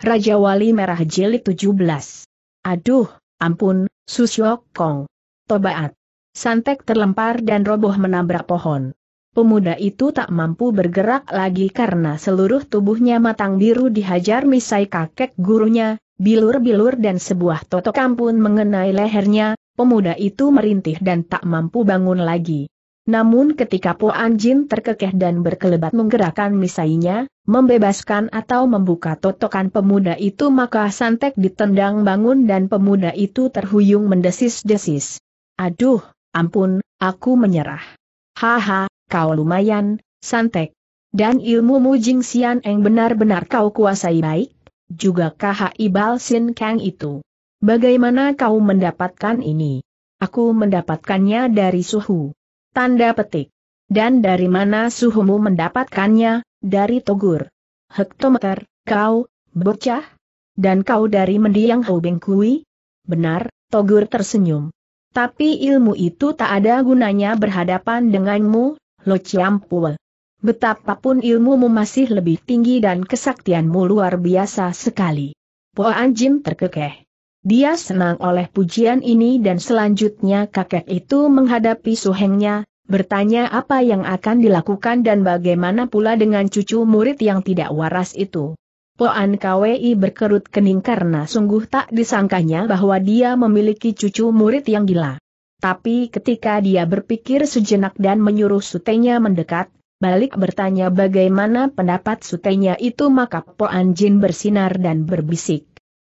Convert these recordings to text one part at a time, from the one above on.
Raja Wali Merah Jilid 17. Aduh, ampun, Susyok Kong. Tobaat. Santek terlempar dan roboh menabrak pohon. Pemuda itu tak mampu bergerak lagi karena seluruh tubuhnya matang biru dihajar misai kakek gurunya, bilur-bilur dan sebuah totok pun mengenai lehernya, pemuda itu merintih dan tak mampu bangun lagi. Namun ketika Po Anjin terkekeh dan berkelebat menggerakkan misainya, membebaskan atau membuka totokan pemuda itu maka Santek ditendang bangun dan pemuda itu terhuyung mendesis-desis. Aduh, ampun, aku menyerah. Haha, kau lumayan, Santek. Dan ilmu Mujing Sian Eng benar-benar kau kuasai baik, juga ibal sin Kang itu. Bagaimana kau mendapatkan ini? Aku mendapatkannya dari suhu. Tanda petik. Dan dari mana suhumu mendapatkannya, dari Togur. Hektometer, kau, bocah? Dan kau dari mendiang Hubeng Bengkui Benar, Togur tersenyum. Tapi ilmu itu tak ada gunanya berhadapan denganmu, Lo Chiampul. Betapapun mu masih lebih tinggi dan kesaktianmu luar biasa sekali. Poan Jim terkekeh. Dia senang oleh pujian ini dan selanjutnya kakek itu menghadapi suhengnya, bertanya apa yang akan dilakukan dan bagaimana pula dengan cucu murid yang tidak waras itu. Poan Kwei berkerut kening karena sungguh tak disangkanya bahwa dia memiliki cucu murid yang gila. Tapi ketika dia berpikir sejenak dan menyuruh sutenya mendekat, balik bertanya bagaimana pendapat sutenya itu maka Poan Jin bersinar dan berbisik.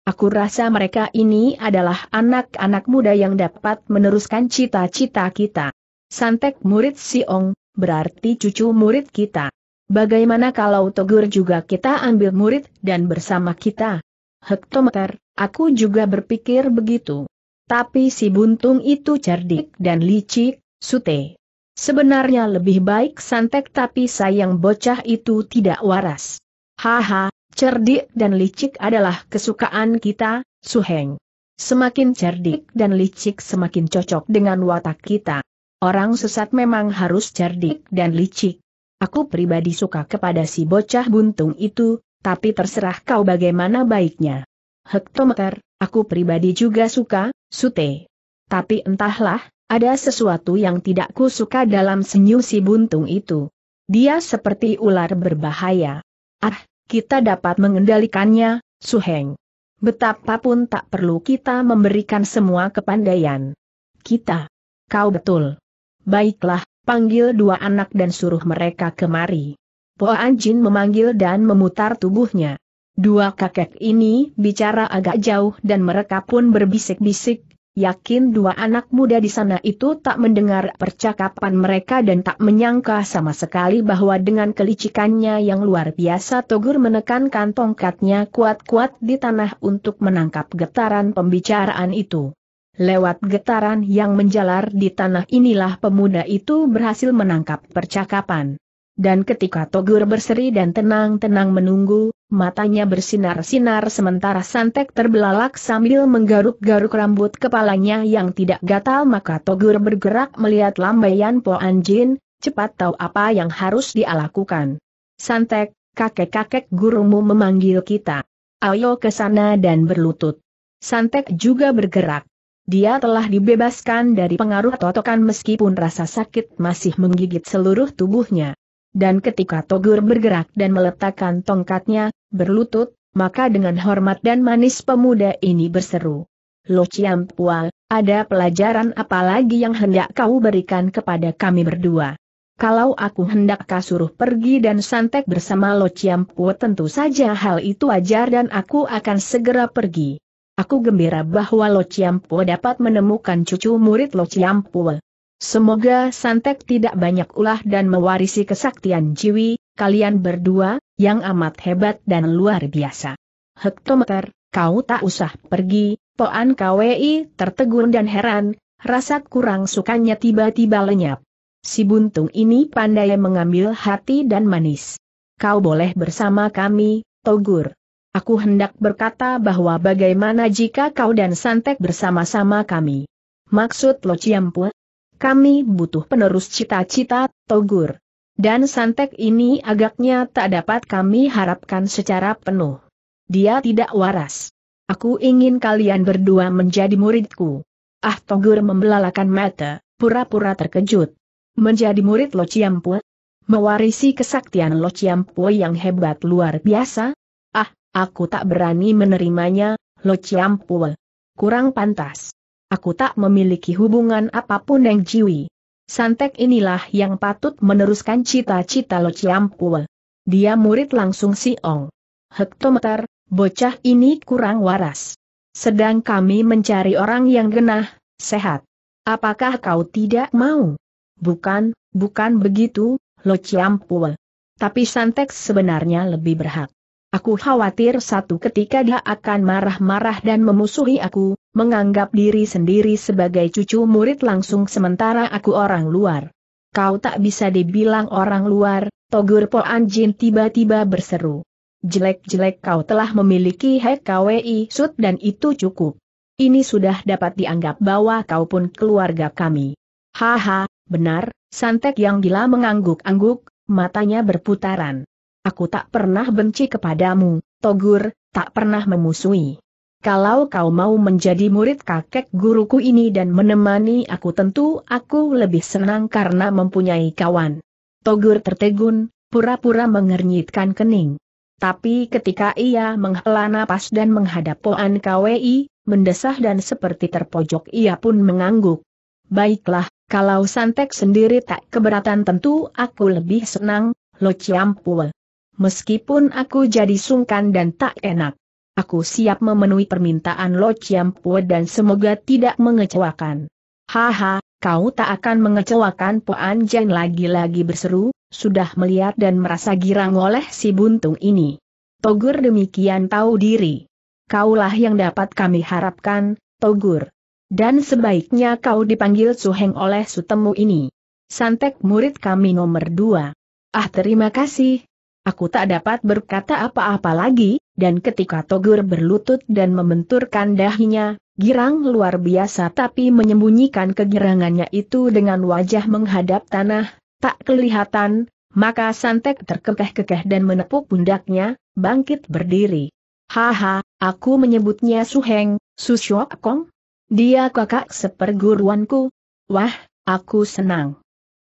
Aku rasa mereka ini adalah anak-anak muda yang dapat meneruskan cita-cita kita. Santek murid Siong, berarti cucu murid kita. Bagaimana kalau Togur juga kita ambil murid dan bersama kita? Hektometer, aku juga berpikir begitu. Tapi si buntung itu cerdik dan licik, sute. Sebenarnya lebih baik santek tapi sayang bocah itu tidak waras. Haha, Cerdik dan licik adalah kesukaan kita, Suheng. Semakin cerdik dan licik semakin cocok dengan watak kita. Orang sesat memang harus cerdik dan licik. Aku pribadi suka kepada si bocah buntung itu, tapi terserah kau bagaimana baiknya. Hektometer, aku pribadi juga suka, Sute. Tapi entahlah, ada sesuatu yang tidak ku suka dalam senyum si buntung itu. Dia seperti ular berbahaya. Ah, kita dapat mengendalikannya, Su Heng. Betapapun tak perlu kita memberikan semua kepandaian. Kita. Kau betul. Baiklah, panggil dua anak dan suruh mereka kemari. Po Anjin memanggil dan memutar tubuhnya. Dua kakek ini bicara agak jauh dan mereka pun berbisik-bisik, Yakin dua anak muda di sana itu tak mendengar percakapan mereka dan tak menyangka sama sekali bahwa dengan kelicikannya yang luar biasa Togur menekankan tongkatnya kuat-kuat di tanah untuk menangkap getaran pembicaraan itu. Lewat getaran yang menjalar di tanah inilah pemuda itu berhasil menangkap percakapan. Dan ketika Togur berseri dan tenang-tenang menunggu, matanya bersinar-sinar sementara Santek terbelalak sambil menggaruk-garuk rambut kepalanya yang tidak gatal maka Togur bergerak melihat lambaian Po Anjin, cepat tahu apa yang harus dia lakukan. Santek, kakek-kakek gurumu memanggil kita. Ayo ke sana dan berlutut. Santek juga bergerak. Dia telah dibebaskan dari pengaruh totokan meskipun rasa sakit masih menggigit seluruh tubuhnya dan ketika Togur bergerak dan meletakkan tongkatnya, berlutut, maka dengan hormat dan manis pemuda ini berseru. Lo Pua, ada pelajaran apa lagi yang hendak kau berikan kepada kami berdua? Kalau aku hendak kau suruh pergi dan santek bersama Lo Pua tentu saja hal itu ajar dan aku akan segera pergi. Aku gembira bahwa Lo Pua dapat menemukan cucu murid Lo Pua. Semoga Santek tidak banyak ulah dan mewarisi kesaktian Jiwi, kalian berdua, yang amat hebat dan luar biasa. Hektometer, kau tak usah pergi, Poan Kwi tertegun dan heran, rasa kurang sukanya tiba-tiba lenyap. Si buntung ini pandai mengambil hati dan manis. Kau boleh bersama kami, Togur. Aku hendak berkata bahwa bagaimana jika kau dan Santek bersama-sama kami. Maksud Lo Ciampu, kami butuh penerus cita-cita, Togur. Dan santek ini agaknya tak dapat kami harapkan secara penuh. Dia tidak waras. Aku ingin kalian berdua menjadi muridku. Ah Togur membelalakan mata, pura-pura terkejut. Menjadi murid Lo Ciampu? Mewarisi kesaktian Lo Ciampu yang hebat luar biasa? Ah, aku tak berani menerimanya, Lo Ciampu. Kurang pantas. Aku tak memiliki hubungan apapun dengan Jiwi. Santek inilah yang patut meneruskan cita-cita Lo Ciampua. Dia murid langsung si Ong. Hektometer, bocah ini kurang waras. Sedang kami mencari orang yang genah, sehat. Apakah kau tidak mau? Bukan, bukan begitu, Lo Ciampua. Tapi Santek sebenarnya lebih berhak. Aku khawatir satu ketika dia akan marah-marah dan memusuhi aku, menganggap diri sendiri sebagai cucu murid langsung sementara aku orang luar. Kau tak bisa dibilang orang luar, Togur Po Anjin tiba-tiba berseru. Jelek-jelek kau telah memiliki HKWI Sud dan itu cukup. Ini sudah dapat dianggap bahwa kau pun keluarga kami. Haha, benar, Santek yang gila mengangguk-angguk, matanya berputaran aku tak pernah benci kepadamu, Togur, tak pernah memusuhi. Kalau kau mau menjadi murid kakek guruku ini dan menemani aku tentu aku lebih senang karena mempunyai kawan. Togur tertegun, pura-pura mengernyitkan kening. Tapi ketika ia menghela napas dan menghadap Poan KWI, mendesah dan seperti terpojok ia pun mengangguk. Baiklah, kalau Santek sendiri tak keberatan tentu aku lebih senang, Lo Ciampul. Meskipun aku jadi sungkan dan tak enak. Aku siap memenuhi permintaan Lo Chiampue dan semoga tidak mengecewakan. Haha, kau tak akan mengecewakan Po Anjen lagi-lagi berseru, sudah melihat dan merasa girang oleh si buntung ini. Togur demikian tahu diri. Kaulah yang dapat kami harapkan, Togur. Dan sebaiknya kau dipanggil Suheng oleh sutemu ini. Santek murid kami nomor dua. Ah terima kasih, Aku tak dapat berkata apa-apa lagi, dan ketika Togur berlutut dan membenturkan dahinya, girang luar biasa tapi menyembunyikan kegirangannya itu dengan wajah menghadap tanah, tak kelihatan, maka Santek terkekeh-kekeh dan menepuk pundaknya, bangkit berdiri. Haha, aku menyebutnya Suheng, Susyok Kong. Dia kakak seperguruanku. Wah, aku senang.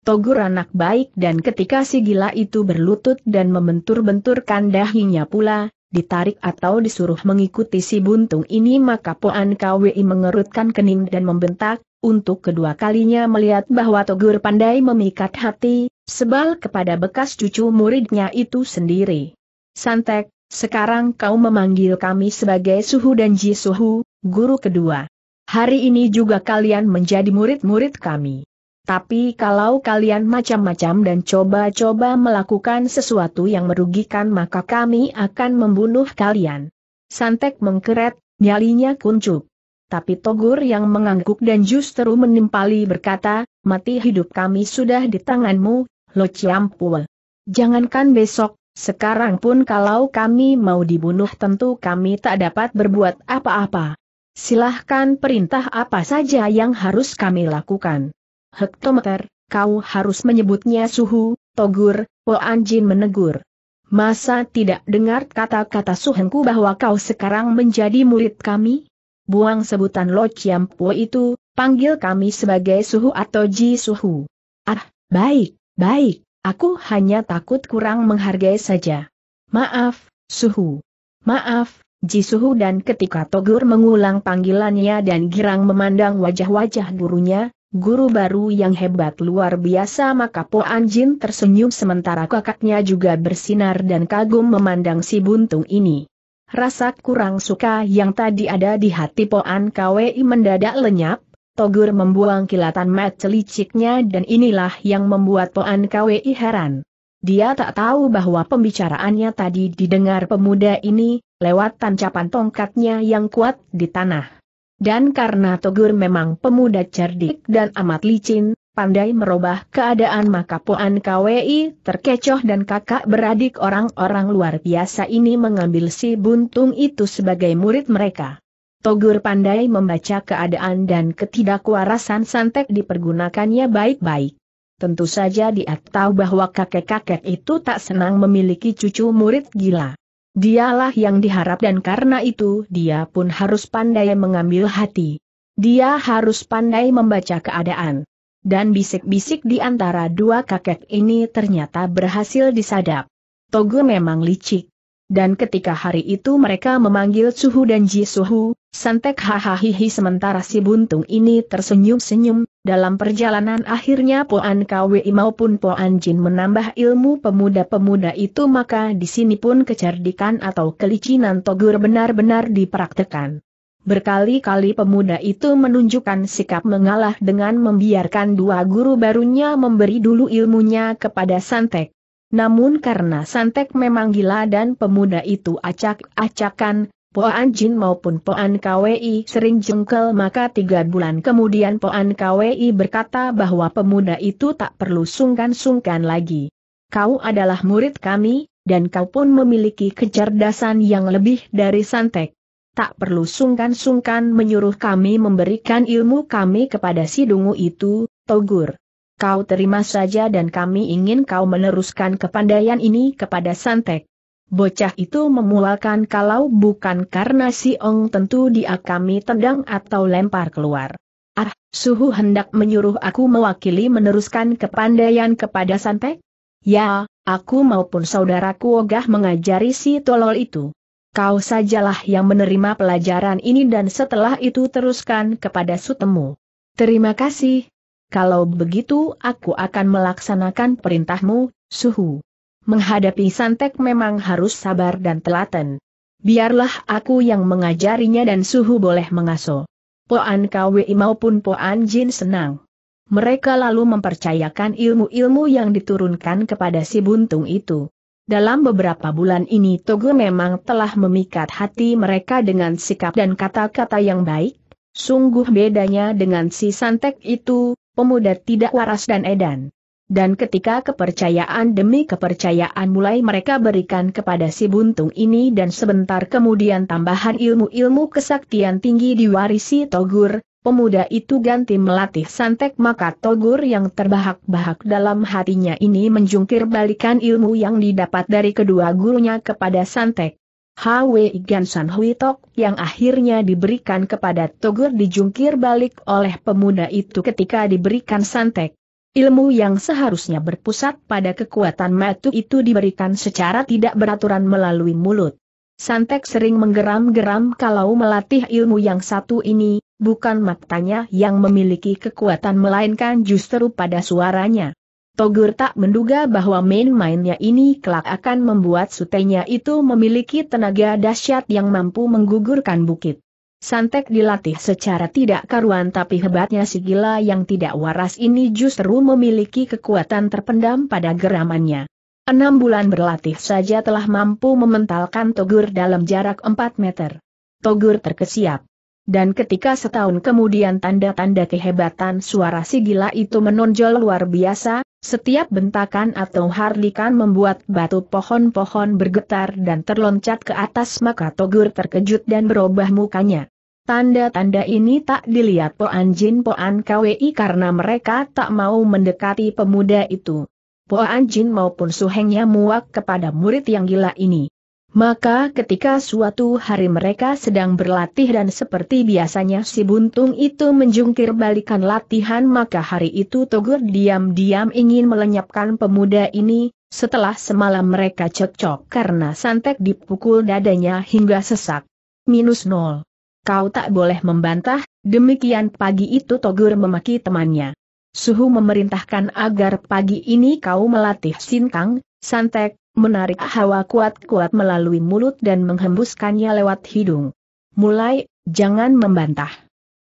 Togur anak baik dan ketika si gila itu berlutut dan membentur-benturkan dahinya pula, ditarik atau disuruh mengikuti si buntung ini maka Poan Kwi mengerutkan kening dan membentak, untuk kedua kalinya melihat bahwa Togur pandai memikat hati, sebal kepada bekas cucu muridnya itu sendiri. Santek, sekarang kau memanggil kami sebagai Suhu dan Ji Suhu, guru kedua. Hari ini juga kalian menjadi murid-murid kami. Tapi kalau kalian macam-macam dan coba-coba melakukan sesuatu yang merugikan maka kami akan membunuh kalian. Santek mengkeret, nyalinya kuncup. Tapi Togur yang mengangguk dan justru menimpali berkata, mati hidup kami sudah di tanganmu, Lo ciampul. Jangankan besok, sekarang pun kalau kami mau dibunuh tentu kami tak dapat berbuat apa-apa. Silahkan perintah apa saja yang harus kami lakukan hektometer, kau harus menyebutnya suhu, Togur, Po Anjin menegur. Masa tidak dengar kata-kata suhengku bahwa kau sekarang menjadi murid kami? Buang sebutan Lo ciampo itu, panggil kami sebagai suhu atau ji suhu. Ah, baik, baik, aku hanya takut kurang menghargai saja. Maaf, suhu. Maaf, ji suhu dan ketika Togur mengulang panggilannya dan girang memandang wajah-wajah gurunya, Guru baru yang hebat luar biasa maka Po Anjin tersenyum sementara kakaknya juga bersinar dan kagum memandang si buntung ini. Rasa kurang suka yang tadi ada di hati Po An Kwei mendadak lenyap, Togur membuang kilatan mat celiciknya dan inilah yang membuat Po An Kwei heran. Dia tak tahu bahwa pembicaraannya tadi didengar pemuda ini, lewat tancapan tongkatnya yang kuat di tanah. Dan karena Togur memang pemuda cerdik dan amat licin, pandai merubah keadaan maka Puan KWI terkecoh dan kakak beradik orang-orang luar biasa ini mengambil si buntung itu sebagai murid mereka. Togur pandai membaca keadaan dan ketidakwarasan santek dipergunakannya baik-baik. Tentu saja dia tahu bahwa kakek-kakek itu tak senang memiliki cucu murid gila. Dialah yang diharap dan karena itu dia pun harus pandai mengambil hati. Dia harus pandai membaca keadaan. Dan bisik-bisik di antara dua kakek ini ternyata berhasil disadap. Togu memang licik. Dan ketika hari itu mereka memanggil Suhu dan Ji Suhu, Santek hahaha sementara si buntung ini tersenyum-senyum, dalam perjalanan akhirnya Poan Kwi maupun Poan Jin menambah ilmu pemuda-pemuda itu maka di sini pun kecerdikan atau kelicinan Togur benar-benar dipraktekan. Berkali-kali pemuda itu menunjukkan sikap mengalah dengan membiarkan dua guru barunya memberi dulu ilmunya kepada Santek. Namun karena Santek memang gila dan pemuda itu acak-acakan, Poan Jin maupun Poan KWI sering jengkel maka tiga bulan kemudian Poan KWI berkata bahwa pemuda itu tak perlu sungkan-sungkan lagi. Kau adalah murid kami, dan kau pun memiliki kecerdasan yang lebih dari Santek. Tak perlu sungkan-sungkan menyuruh kami memberikan ilmu kami kepada si dungu itu, Togur. Kau terima saja dan kami ingin kau meneruskan kepandaian ini kepada Santek. Bocah itu memulakan kalau bukan karena si Ong tentu dia kami tendang atau lempar keluar. Ah, suhu hendak menyuruh aku mewakili meneruskan kepandaian kepada Sante? Ya, aku maupun saudaraku ogah mengajari si tolol itu. Kau sajalah yang menerima pelajaran ini dan setelah itu teruskan kepada sutemu. Terima kasih. Kalau begitu aku akan melaksanakan perintahmu, suhu. Menghadapi Santek memang harus sabar dan telaten. Biarlah aku yang mengajarinya dan Suhu boleh mengaso. Poan Kwei maupun Poan Jin senang. Mereka lalu mempercayakan ilmu-ilmu yang diturunkan kepada si buntung itu. Dalam beberapa bulan ini Togo memang telah memikat hati mereka dengan sikap dan kata-kata yang baik. Sungguh bedanya dengan si Santek itu, pemuda tidak waras dan edan dan ketika kepercayaan demi kepercayaan mulai mereka berikan kepada si buntung ini dan sebentar kemudian tambahan ilmu-ilmu kesaktian tinggi diwarisi Togur, pemuda itu ganti melatih santek maka Togur yang terbahak-bahak dalam hatinya ini menjungkir balikan ilmu yang didapat dari kedua gurunya kepada santek. Hwi Igan Hui Tok yang akhirnya diberikan kepada Togur dijungkir balik oleh pemuda itu ketika diberikan santek. Ilmu yang seharusnya berpusat pada kekuatan matu itu diberikan secara tidak beraturan melalui mulut. Santek sering menggeram-geram kalau melatih ilmu yang satu ini, bukan matanya yang memiliki kekuatan melainkan justru pada suaranya. Togur tak menduga bahwa main-mainnya ini kelak akan membuat sutenya itu memiliki tenaga dahsyat yang mampu menggugurkan bukit. Santek dilatih secara tidak karuan tapi hebatnya si gila yang tidak waras ini justru memiliki kekuatan terpendam pada geramannya. Enam bulan berlatih saja telah mampu mementalkan Togur dalam jarak 4 meter. Togur terkesiap dan ketika setahun kemudian tanda-tanda kehebatan suara si gila itu menonjol luar biasa, setiap bentakan atau harlikan membuat batu pohon-pohon bergetar dan terloncat ke atas maka Togur terkejut dan berubah mukanya. Tanda-tanda ini tak dilihat Poan Jin Poan KWI karena mereka tak mau mendekati pemuda itu. Poan Jin maupun suhengnya muak kepada murid yang gila ini. Maka ketika suatu hari mereka sedang berlatih dan seperti biasanya si buntung itu menjungkir balikan latihan maka hari itu Togur diam-diam ingin melenyapkan pemuda ini, setelah semalam mereka cekcok karena santek dipukul dadanya hingga sesak. Minus nol. Kau tak boleh membantah, demikian pagi itu Togur memaki temannya. Suhu memerintahkan agar pagi ini kau melatih sintang, Santek, menarik hawa kuat-kuat melalui mulut dan menghembuskannya lewat hidung. Mulai, jangan membantah.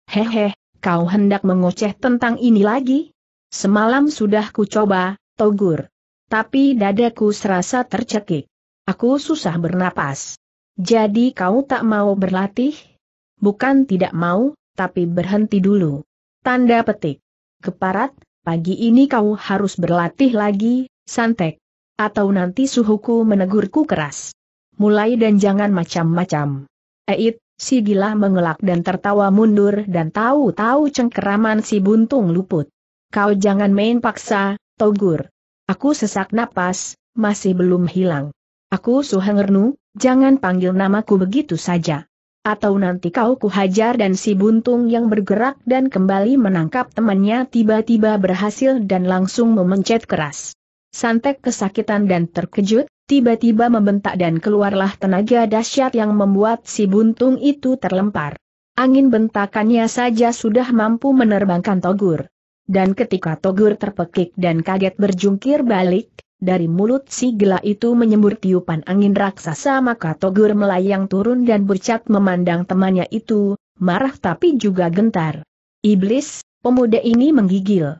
Hehe, kau hendak mengoceh tentang ini lagi? Semalam sudah ku coba, Togur. Tapi dadaku serasa tercekik. Aku susah bernapas. Jadi kau tak mau berlatih? Bukan tidak mau, tapi berhenti dulu. Tanda petik. Keparat, pagi ini kau harus berlatih lagi, Santek. Atau nanti suhuku menegurku keras. Mulai dan jangan macam-macam. Eit, si gila mengelak dan tertawa mundur dan tahu-tahu cengkeraman si buntung luput. Kau jangan main paksa, Togur. Aku sesak napas, masih belum hilang. Aku Suhengernu, jangan panggil namaku begitu saja. Atau nanti kau kuhajar dan si buntung yang bergerak dan kembali menangkap temannya tiba-tiba berhasil dan langsung memencet keras. Santek kesakitan dan terkejut, tiba-tiba membentak dan keluarlah tenaga dahsyat yang membuat si buntung itu terlempar. Angin bentakannya saja sudah mampu menerbangkan Togur. Dan ketika Togur terpekik dan kaget berjungkir balik, dari mulut si gila itu menyembur tiupan angin raksasa maka Togur melayang turun dan bercat memandang temannya itu, marah tapi juga gentar. Iblis, pemuda ini menggigil.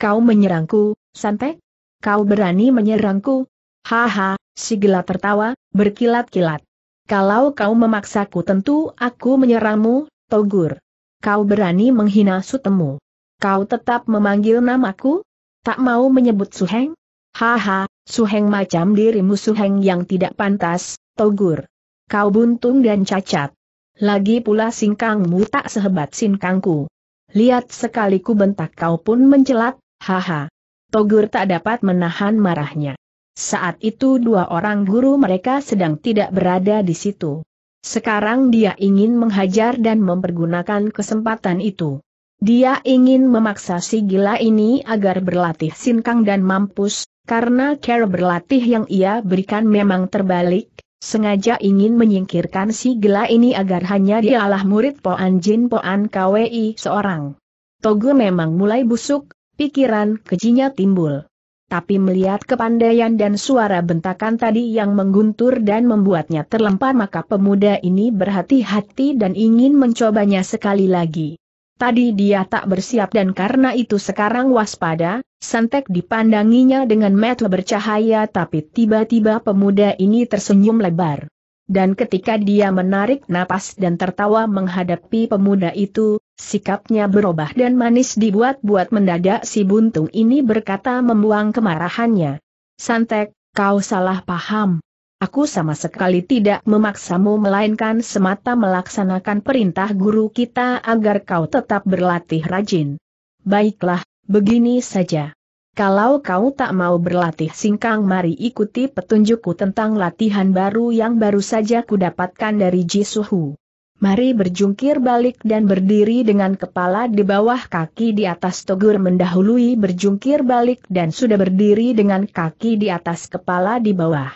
Kau menyerangku, Santek? Kau berani menyerangku? Haha, si gila tertawa, berkilat-kilat. Kalau kau memaksaku tentu aku menyerangmu, Togur. Kau berani menghina sutemu. Kau tetap memanggil namaku? Tak mau menyebut Suheng? Haha, Suheng macam dirimu Suheng yang tidak pantas, Togur. Kau buntung dan cacat. Lagi pula singkangmu tak sehebat singkangku. Lihat sekali ku bentak kau pun mencelat, haha. Togur tak dapat menahan marahnya. Saat itu dua orang guru mereka sedang tidak berada di situ. Sekarang dia ingin menghajar dan mempergunakan kesempatan itu. Dia ingin memaksa si gila ini agar berlatih sinkang dan mampus, karena cara berlatih yang ia berikan memang terbalik, sengaja ingin menyingkirkan si gila ini agar hanya dialah murid Poan Jin Poan Kwi seorang. Togu memang mulai busuk, Pikiran kejinya timbul. Tapi melihat kepandaian dan suara bentakan tadi yang mengguntur dan membuatnya terlempar maka pemuda ini berhati-hati dan ingin mencobanya sekali lagi. Tadi dia tak bersiap dan karena itu sekarang waspada, Santek dipandanginya dengan mata bercahaya tapi tiba-tiba pemuda ini tersenyum lebar. Dan ketika dia menarik napas dan tertawa menghadapi pemuda itu, Sikapnya berubah dan manis dibuat-buat mendadak si buntung ini berkata membuang kemarahannya. Santek, kau salah paham. Aku sama sekali tidak memaksamu melainkan semata melaksanakan perintah guru kita agar kau tetap berlatih rajin. Baiklah, begini saja. Kalau kau tak mau berlatih singkang mari ikuti petunjukku tentang latihan baru yang baru saja kudapatkan dari Jisuhu. Mari berjungkir balik dan berdiri dengan kepala di bawah kaki di atas togur mendahului berjungkir balik dan sudah berdiri dengan kaki di atas kepala di bawah.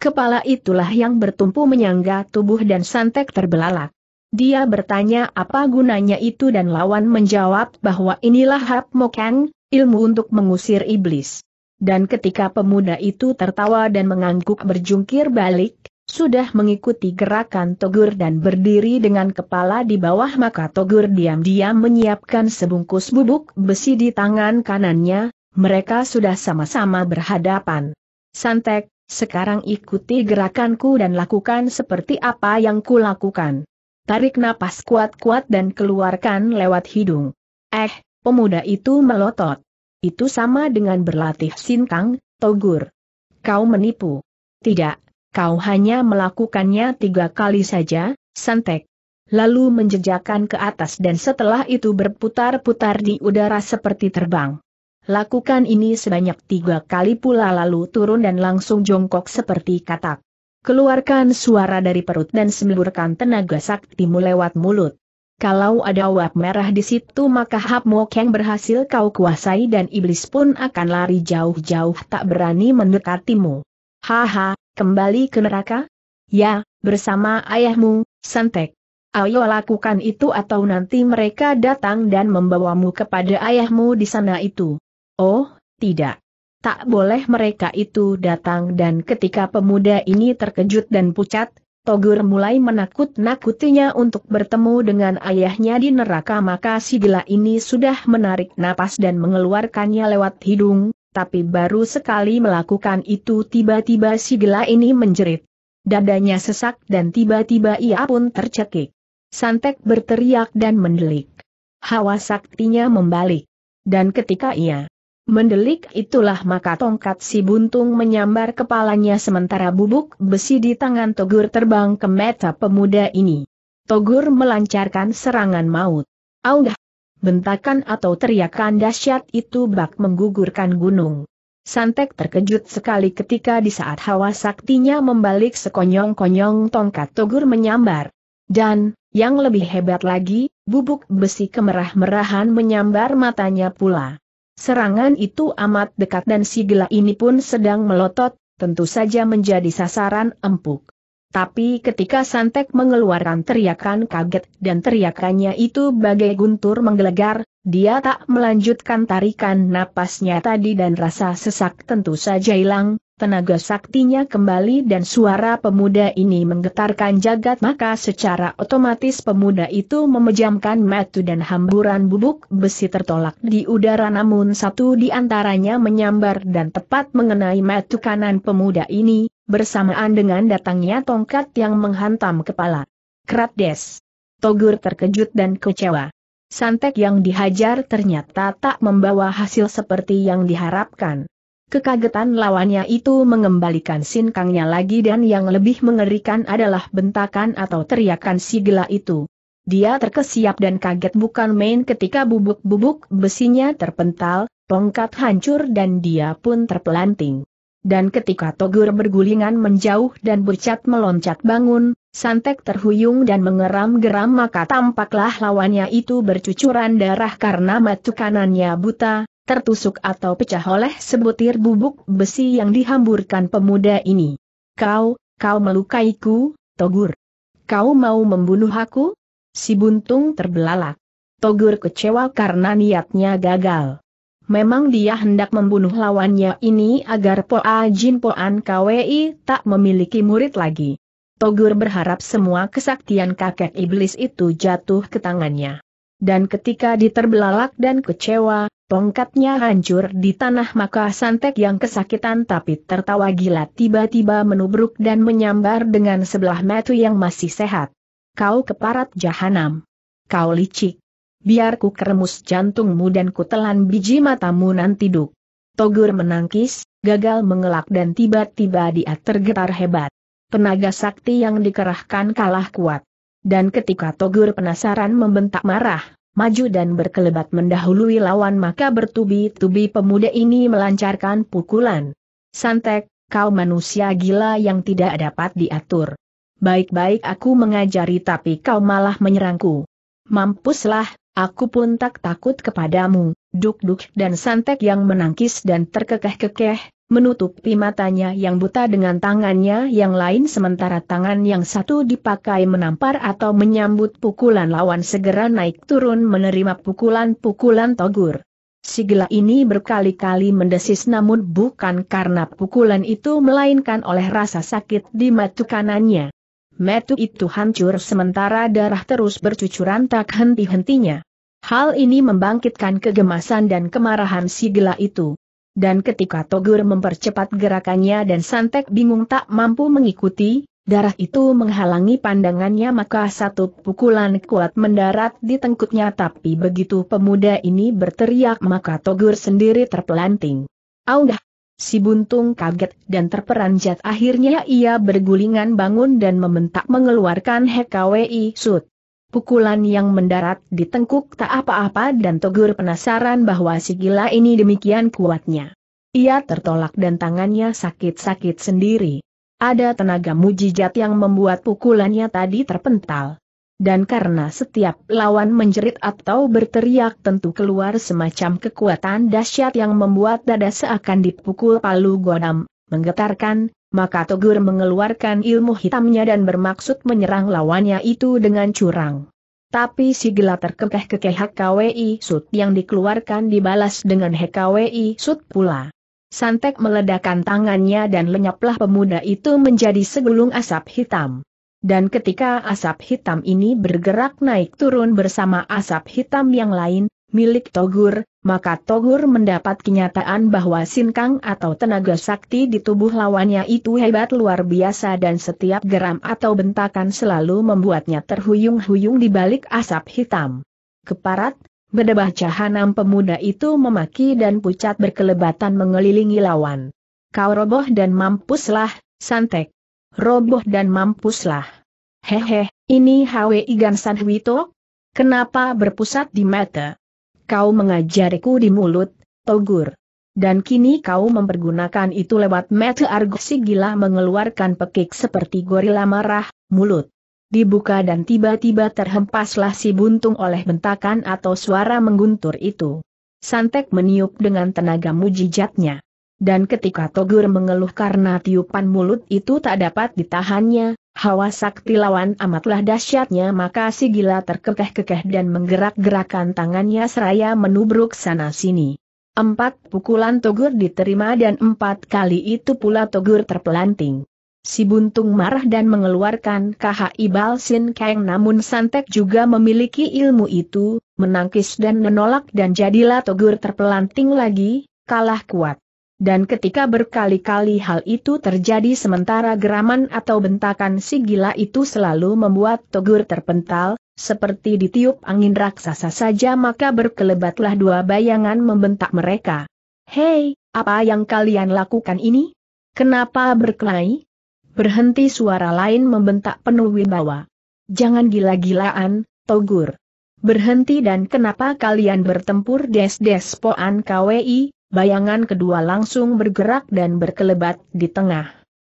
Kepala itulah yang bertumpu menyangga tubuh dan santek terbelalak. Dia bertanya apa gunanya itu dan lawan menjawab bahwa inilah Hap mokeng, ilmu untuk mengusir iblis. Dan ketika pemuda itu tertawa dan mengangguk berjungkir balik, sudah mengikuti gerakan Togur dan berdiri dengan kepala di bawah maka Togur diam-diam menyiapkan sebungkus bubuk besi di tangan kanannya, mereka sudah sama-sama berhadapan. Santek, sekarang ikuti gerakanku dan lakukan seperti apa yang kulakukan. Tarik napas kuat-kuat dan keluarkan lewat hidung. Eh, pemuda itu melotot. Itu sama dengan berlatih sintang, Togur. Kau menipu. Tidak, kau hanya melakukannya tiga kali saja, santek. Lalu menjejakan ke atas dan setelah itu berputar-putar di udara seperti terbang. Lakukan ini sebanyak tiga kali pula lalu turun dan langsung jongkok seperti katak. Keluarkan suara dari perut dan semburkan tenaga saktimu lewat mulut. Kalau ada wap merah di situ maka hap mokeng berhasil kau kuasai dan iblis pun akan lari jauh-jauh tak berani mendekatimu. Haha, Kembali ke neraka? Ya, bersama ayahmu, Santek. Ayo lakukan itu atau nanti mereka datang dan membawamu kepada ayahmu di sana itu. Oh, tidak. Tak boleh mereka itu datang dan ketika pemuda ini terkejut dan pucat, Togur mulai menakut-nakutinya untuk bertemu dengan ayahnya di neraka maka si gila ini sudah menarik napas dan mengeluarkannya lewat hidung, tapi baru sekali melakukan itu tiba-tiba si gila ini menjerit. Dadanya sesak dan tiba-tiba ia pun tercekik. Santek berteriak dan mendelik. Hawa saktinya membalik. Dan ketika ia mendelik itulah maka tongkat si buntung menyambar kepalanya sementara bubuk besi di tangan Togur terbang ke meta pemuda ini. Togur melancarkan serangan maut. Aunggah Bentakan atau teriakan dahsyat itu bak menggugurkan gunung. Santek terkejut sekali ketika di saat hawa saktinya membalik sekonyong-konyong tongkat Togur menyambar. Dan, yang lebih hebat lagi, bubuk besi kemerah-merahan menyambar matanya pula. Serangan itu amat dekat dan si gila ini pun sedang melotot, tentu saja menjadi sasaran empuk. Tapi ketika Santek mengeluarkan teriakan kaget dan teriakannya itu bagai guntur menggelegar, dia tak melanjutkan tarikan napasnya tadi dan rasa sesak tentu saja hilang, tenaga saktinya kembali dan suara pemuda ini menggetarkan jagat maka secara otomatis pemuda itu memejamkan mata dan hamburan bubuk besi tertolak di udara namun satu di antaranya menyambar dan tepat mengenai mata kanan pemuda ini, bersamaan dengan datangnya tongkat yang menghantam kepala. Kerat des. Togur terkejut dan kecewa. Santek yang dihajar ternyata tak membawa hasil seperti yang diharapkan. Kekagetan lawannya itu mengembalikan sinkangnya lagi dan yang lebih mengerikan adalah bentakan atau teriakan si gela itu. Dia terkesiap dan kaget bukan main ketika bubuk-bubuk besinya terpental, tongkat hancur dan dia pun terpelanting dan ketika Togur bergulingan menjauh dan bercat meloncat bangun, Santek terhuyung dan mengeram-geram maka tampaklah lawannya itu bercucuran darah karena mata kanannya buta, tertusuk atau pecah oleh sebutir bubuk besi yang dihamburkan pemuda ini. Kau, kau melukaiku, Togur. Kau mau membunuh aku? Si buntung terbelalak. Togur kecewa karena niatnya gagal memang dia hendak membunuh lawannya ini agar Poa Jin Poan Kwi tak memiliki murid lagi. Togur berharap semua kesaktian kakek iblis itu jatuh ke tangannya. Dan ketika diterbelalak dan kecewa, tongkatnya hancur di tanah maka Santek yang kesakitan tapi tertawa gila tiba-tiba menubruk dan menyambar dengan sebelah metu yang masih sehat. Kau keparat jahanam. Kau licik biar ku keremus jantungmu dan ku telan biji matamu nanti duk. Togur menangkis, gagal mengelak dan tiba-tiba dia tergetar hebat. Tenaga sakti yang dikerahkan kalah kuat. Dan ketika Togur penasaran membentak marah, maju dan berkelebat mendahului lawan maka bertubi-tubi pemuda ini melancarkan pukulan. Santek, kau manusia gila yang tidak dapat diatur. Baik-baik aku mengajari tapi kau malah menyerangku. Mampuslah, Aku pun tak takut kepadamu, duk-duk dan santek yang menangkis dan terkekeh-kekeh, menutupi matanya yang buta dengan tangannya yang lain sementara tangan yang satu dipakai menampar atau menyambut pukulan lawan segera naik turun menerima pukulan-pukulan togur. Sigla ini berkali-kali mendesis namun bukan karena pukulan itu melainkan oleh rasa sakit di matu kanannya metu itu hancur sementara darah terus bercucuran tak henti-hentinya. Hal ini membangkitkan kegemasan dan kemarahan si gila itu. Dan ketika Togur mempercepat gerakannya dan Santek bingung tak mampu mengikuti, darah itu menghalangi pandangannya maka satu pukulan kuat mendarat di tengkuknya tapi begitu pemuda ini berteriak maka Togur sendiri terpelanting. Aundah! Si buntung kaget dan terperanjat akhirnya ia bergulingan bangun dan membentak mengeluarkan HKWI sud. Pukulan yang mendarat ditengkuk tak apa-apa dan Togur penasaran bahwa si gila ini demikian kuatnya. Ia tertolak dan tangannya sakit-sakit sendiri. Ada tenaga mujijat yang membuat pukulannya tadi terpental dan karena setiap lawan menjerit atau berteriak tentu keluar semacam kekuatan dahsyat yang membuat dada seakan dipukul palu godam, menggetarkan, maka Togur mengeluarkan ilmu hitamnya dan bermaksud menyerang lawannya itu dengan curang. Tapi si gelap terkekeh-kekeh HKWI Sud yang dikeluarkan dibalas dengan HKWI Sud pula. Santek meledakkan tangannya dan lenyaplah pemuda itu menjadi segulung asap hitam. Dan ketika asap hitam ini bergerak naik turun bersama asap hitam yang lain, milik Togur, maka Togur mendapat kenyataan bahwa sinkang atau tenaga sakti di tubuh lawannya itu hebat luar biasa dan setiap geram atau bentakan selalu membuatnya terhuyung-huyung di balik asap hitam. Keparat, bedebah cahanam pemuda itu memaki dan pucat berkelebatan mengelilingi lawan. Kau roboh dan mampuslah, santek roboh dan mampuslah. Hehe, ini Hwi Gansan Huito? Kenapa berpusat di mata? Kau mengajariku di mulut, Togur. Dan kini kau mempergunakan itu lewat mata argosi gila mengeluarkan pekik seperti gorila marah, mulut. Dibuka dan tiba-tiba terhempaslah si buntung oleh bentakan atau suara mengguntur itu. Santek meniup dengan tenaga mujijatnya. Dan ketika Togur mengeluh karena tiupan mulut itu tak dapat ditahannya, hawa sakti lawan amatlah dahsyatnya maka si gila terkekeh-kekeh dan menggerak-gerakan tangannya seraya menubruk sana-sini. Empat pukulan Togur diterima dan empat kali itu pula Togur terpelanting. Si buntung marah dan mengeluarkan KHI Balsin Kang namun Santek juga memiliki ilmu itu, menangkis dan menolak dan jadilah Togur terpelanting lagi, kalah kuat dan ketika berkali-kali hal itu terjadi sementara geraman atau bentakan si gila itu selalu membuat Togur terpental, seperti ditiup angin raksasa saja maka berkelebatlah dua bayangan membentak mereka. Hei, apa yang kalian lakukan ini? Kenapa berkelahi? Berhenti suara lain membentak penuh wibawa. Jangan gila-gilaan, Togur. Berhenti dan kenapa kalian bertempur des-des poan KWI, bayangan kedua langsung bergerak dan berkelebat di tengah.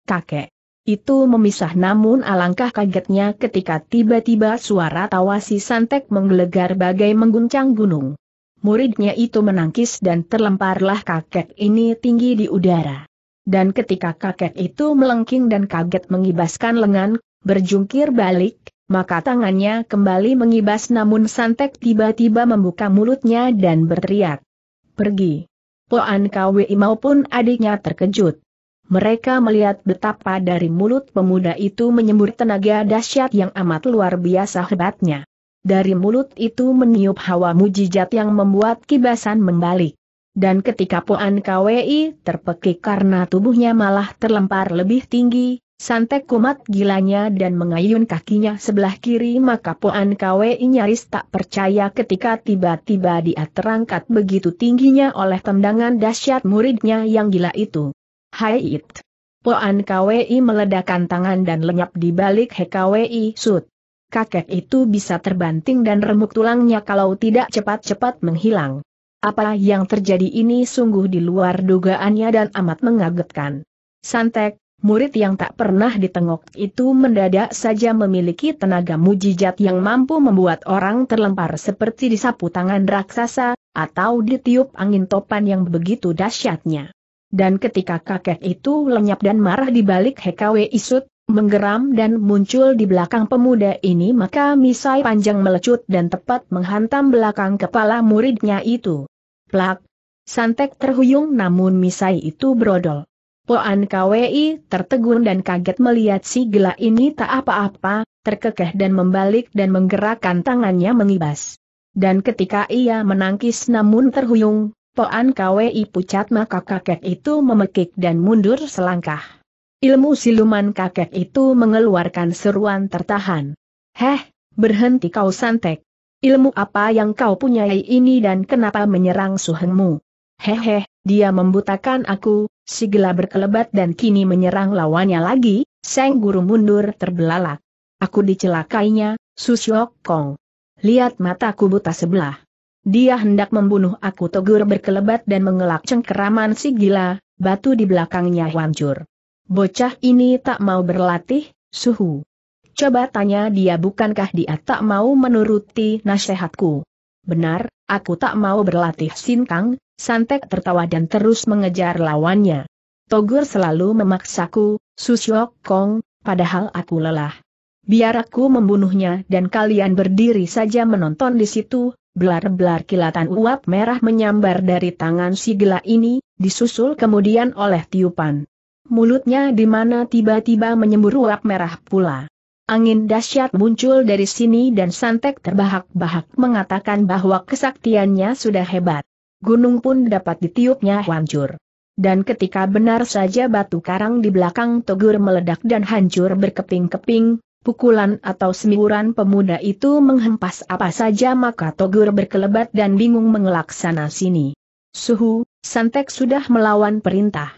Kakek. Itu memisah namun alangkah kagetnya ketika tiba-tiba suara tawa si Santek menggelegar bagai mengguncang gunung. Muridnya itu menangkis dan terlemparlah kakek ini tinggi di udara. Dan ketika kakek itu melengking dan kaget mengibaskan lengan, berjungkir balik, maka tangannya kembali mengibas namun Santek tiba-tiba membuka mulutnya dan berteriak. Pergi. Poan Kwi maupun adiknya terkejut. Mereka melihat betapa dari mulut pemuda itu menyembur tenaga dahsyat yang amat luar biasa hebatnya. Dari mulut itu meniup hawa mujizat yang membuat kibasan membalik. Dan ketika Poan Kwi terpekik karena tubuhnya malah terlempar lebih tinggi, Santek kumat gilanya dan mengayun kakinya sebelah kiri maka Poan Kwei nyaris tak percaya ketika tiba-tiba dia terangkat begitu tingginya oleh tendangan dahsyat muridnya yang gila itu. Hai it! Poan Kwei meledakan tangan dan lenyap di balik HKWI sud. Kakek itu bisa terbanting dan remuk tulangnya kalau tidak cepat-cepat menghilang. Apa yang terjadi ini sungguh di luar dugaannya dan amat mengagetkan. Santek, murid yang tak pernah ditengok itu mendadak saja memiliki tenaga mujizat yang mampu membuat orang terlempar seperti disapu tangan raksasa, atau ditiup angin topan yang begitu dahsyatnya. Dan ketika kakek itu lenyap dan marah di balik Hekawe Isut, menggeram dan muncul di belakang pemuda ini maka misai panjang melecut dan tepat menghantam belakang kepala muridnya itu. Plak! Santek terhuyung namun misai itu brodol. Poan KWI tertegun dan kaget melihat si gila ini tak apa-apa, terkekeh dan membalik dan menggerakkan tangannya mengibas. Dan ketika ia menangkis namun terhuyung, Poan KWI pucat maka kakek itu memekik dan mundur selangkah. Ilmu siluman kakek itu mengeluarkan seruan tertahan. Heh, berhenti kau santek. Ilmu apa yang kau punyai ini dan kenapa menyerang suhengmu? Hehe, dia membutakan aku, Sigela berkelebat dan kini menyerang lawannya lagi, Seng Guru mundur terbelalak. Aku dicelakainya, Susyok Kong. Lihat mataku buta sebelah. Dia hendak membunuh aku Togur berkelebat dan mengelak cengkeraman Sigila, batu di belakangnya hancur. Bocah ini tak mau berlatih, suhu. Coba tanya dia bukankah dia tak mau menuruti nasihatku. Benar, aku tak mau berlatih sinkang, Santek tertawa dan terus mengejar lawannya. Togur selalu memaksaku, Susyok Kong, padahal aku lelah. Biar aku membunuhnya dan kalian berdiri saja menonton di situ, belar-belar kilatan uap merah menyambar dari tangan si gila ini, disusul kemudian oleh tiupan. Mulutnya di mana tiba-tiba menyembur uap merah pula. Angin dahsyat muncul dari sini dan Santek terbahak-bahak mengatakan bahwa kesaktiannya sudah hebat gunung pun dapat ditiupnya hancur. Dan ketika benar saja batu karang di belakang Togur meledak dan hancur berkeping-keping, pukulan atau semiuran pemuda itu menghempas apa saja maka Togur berkelebat dan bingung mengelak sana sini. Suhu, Santek sudah melawan perintah.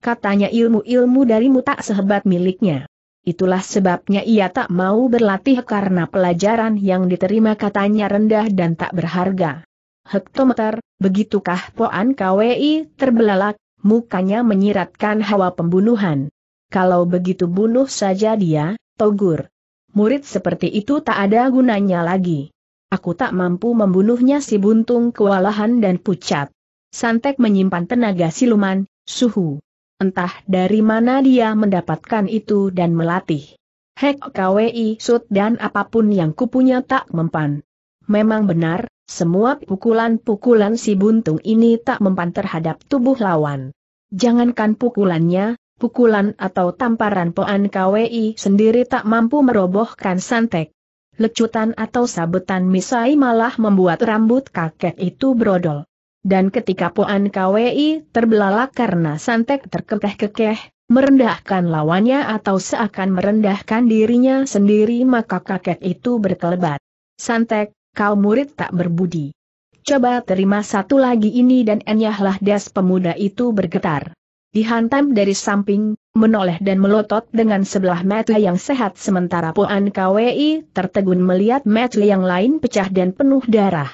Katanya ilmu-ilmu dari tak sehebat miliknya. Itulah sebabnya ia tak mau berlatih karena pelajaran yang diterima katanya rendah dan tak berharga hektometer, begitukah Poan KWI terbelalak, mukanya menyiratkan hawa pembunuhan. Kalau begitu bunuh saja dia, Togur. Murid seperti itu tak ada gunanya lagi. Aku tak mampu membunuhnya si buntung kewalahan dan pucat. Santek menyimpan tenaga siluman, suhu. Entah dari mana dia mendapatkan itu dan melatih. Hek KWI sud dan apapun yang kupunya tak mempan. Memang benar, semua pukulan-pukulan si buntung ini tak mempan terhadap tubuh lawan. Jangankan pukulannya, pukulan atau tamparan Poan KWI sendiri tak mampu merobohkan santek. Lecutan atau sabetan misai malah membuat rambut kakek itu berodol. Dan ketika Poan KWI terbelalak karena santek terkekeh-kekeh, merendahkan lawannya atau seakan merendahkan dirinya sendiri maka kakek itu berkelebat. Santek, kau murid tak berbudi. Coba terima satu lagi ini dan enyahlah das pemuda itu bergetar. Dihantam dari samping, menoleh dan melotot dengan sebelah mata yang sehat sementara Puan KWI tertegun melihat mata yang lain pecah dan penuh darah.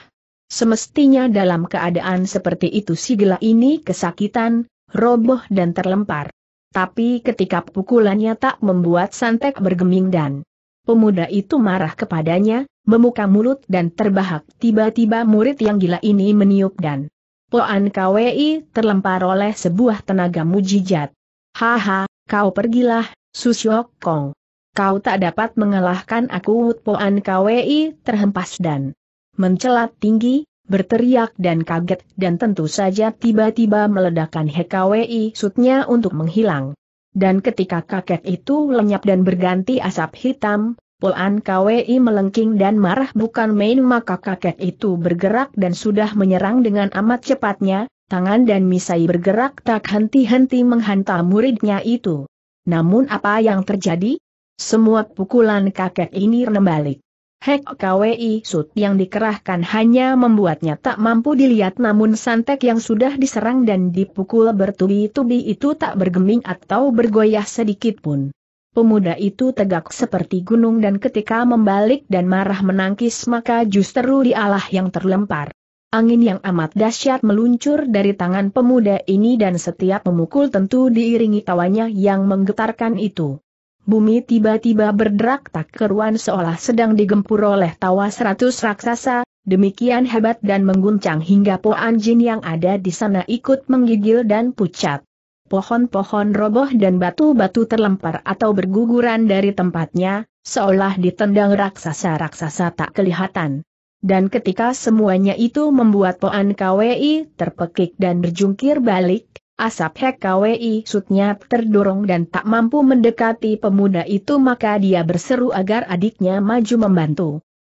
Semestinya dalam keadaan seperti itu si gila ini kesakitan, roboh dan terlempar. Tapi ketika pukulannya tak membuat Santek bergeming dan pemuda itu marah kepadanya, memuka mulut dan terbahak. Tiba-tiba murid yang gila ini meniup dan Poan KWI terlempar oleh sebuah tenaga mujijat. Haha, kau pergilah, Susyok Kong. Kau tak dapat mengalahkan aku Poan KWI terhempas dan mencelat tinggi, berteriak dan kaget dan tentu saja tiba-tiba meledakkan HKWI sutnya untuk menghilang. Dan ketika kakek itu lenyap dan berganti asap hitam, Polan KWI melengking dan marah bukan main maka kakek itu bergerak dan sudah menyerang dengan amat cepatnya, tangan dan misai bergerak tak henti-henti menghantam muridnya itu. Namun apa yang terjadi? Semua pukulan kakek ini rembalik. Hek KWI Sud yang dikerahkan hanya membuatnya tak mampu dilihat namun santek yang sudah diserang dan dipukul bertubi-tubi itu tak bergeming atau bergoyah sedikit pun. Pemuda itu tegak seperti gunung dan ketika membalik dan marah menangkis maka justru dialah yang terlempar. Angin yang amat dahsyat meluncur dari tangan pemuda ini dan setiap memukul tentu diiringi tawanya yang menggetarkan itu. Bumi tiba-tiba berderak tak keruan seolah sedang digempur oleh tawa seratus raksasa, demikian hebat dan mengguncang hingga Po jin yang ada di sana ikut menggigil dan pucat pohon-pohon roboh dan batu-batu terlempar atau berguguran dari tempatnya, seolah ditendang raksasa-raksasa tak kelihatan. Dan ketika semuanya itu membuat Poan KWI terpekik dan berjungkir balik, asap Hek KWI sutnya terdorong dan tak mampu mendekati pemuda itu maka dia berseru agar adiknya maju membantu.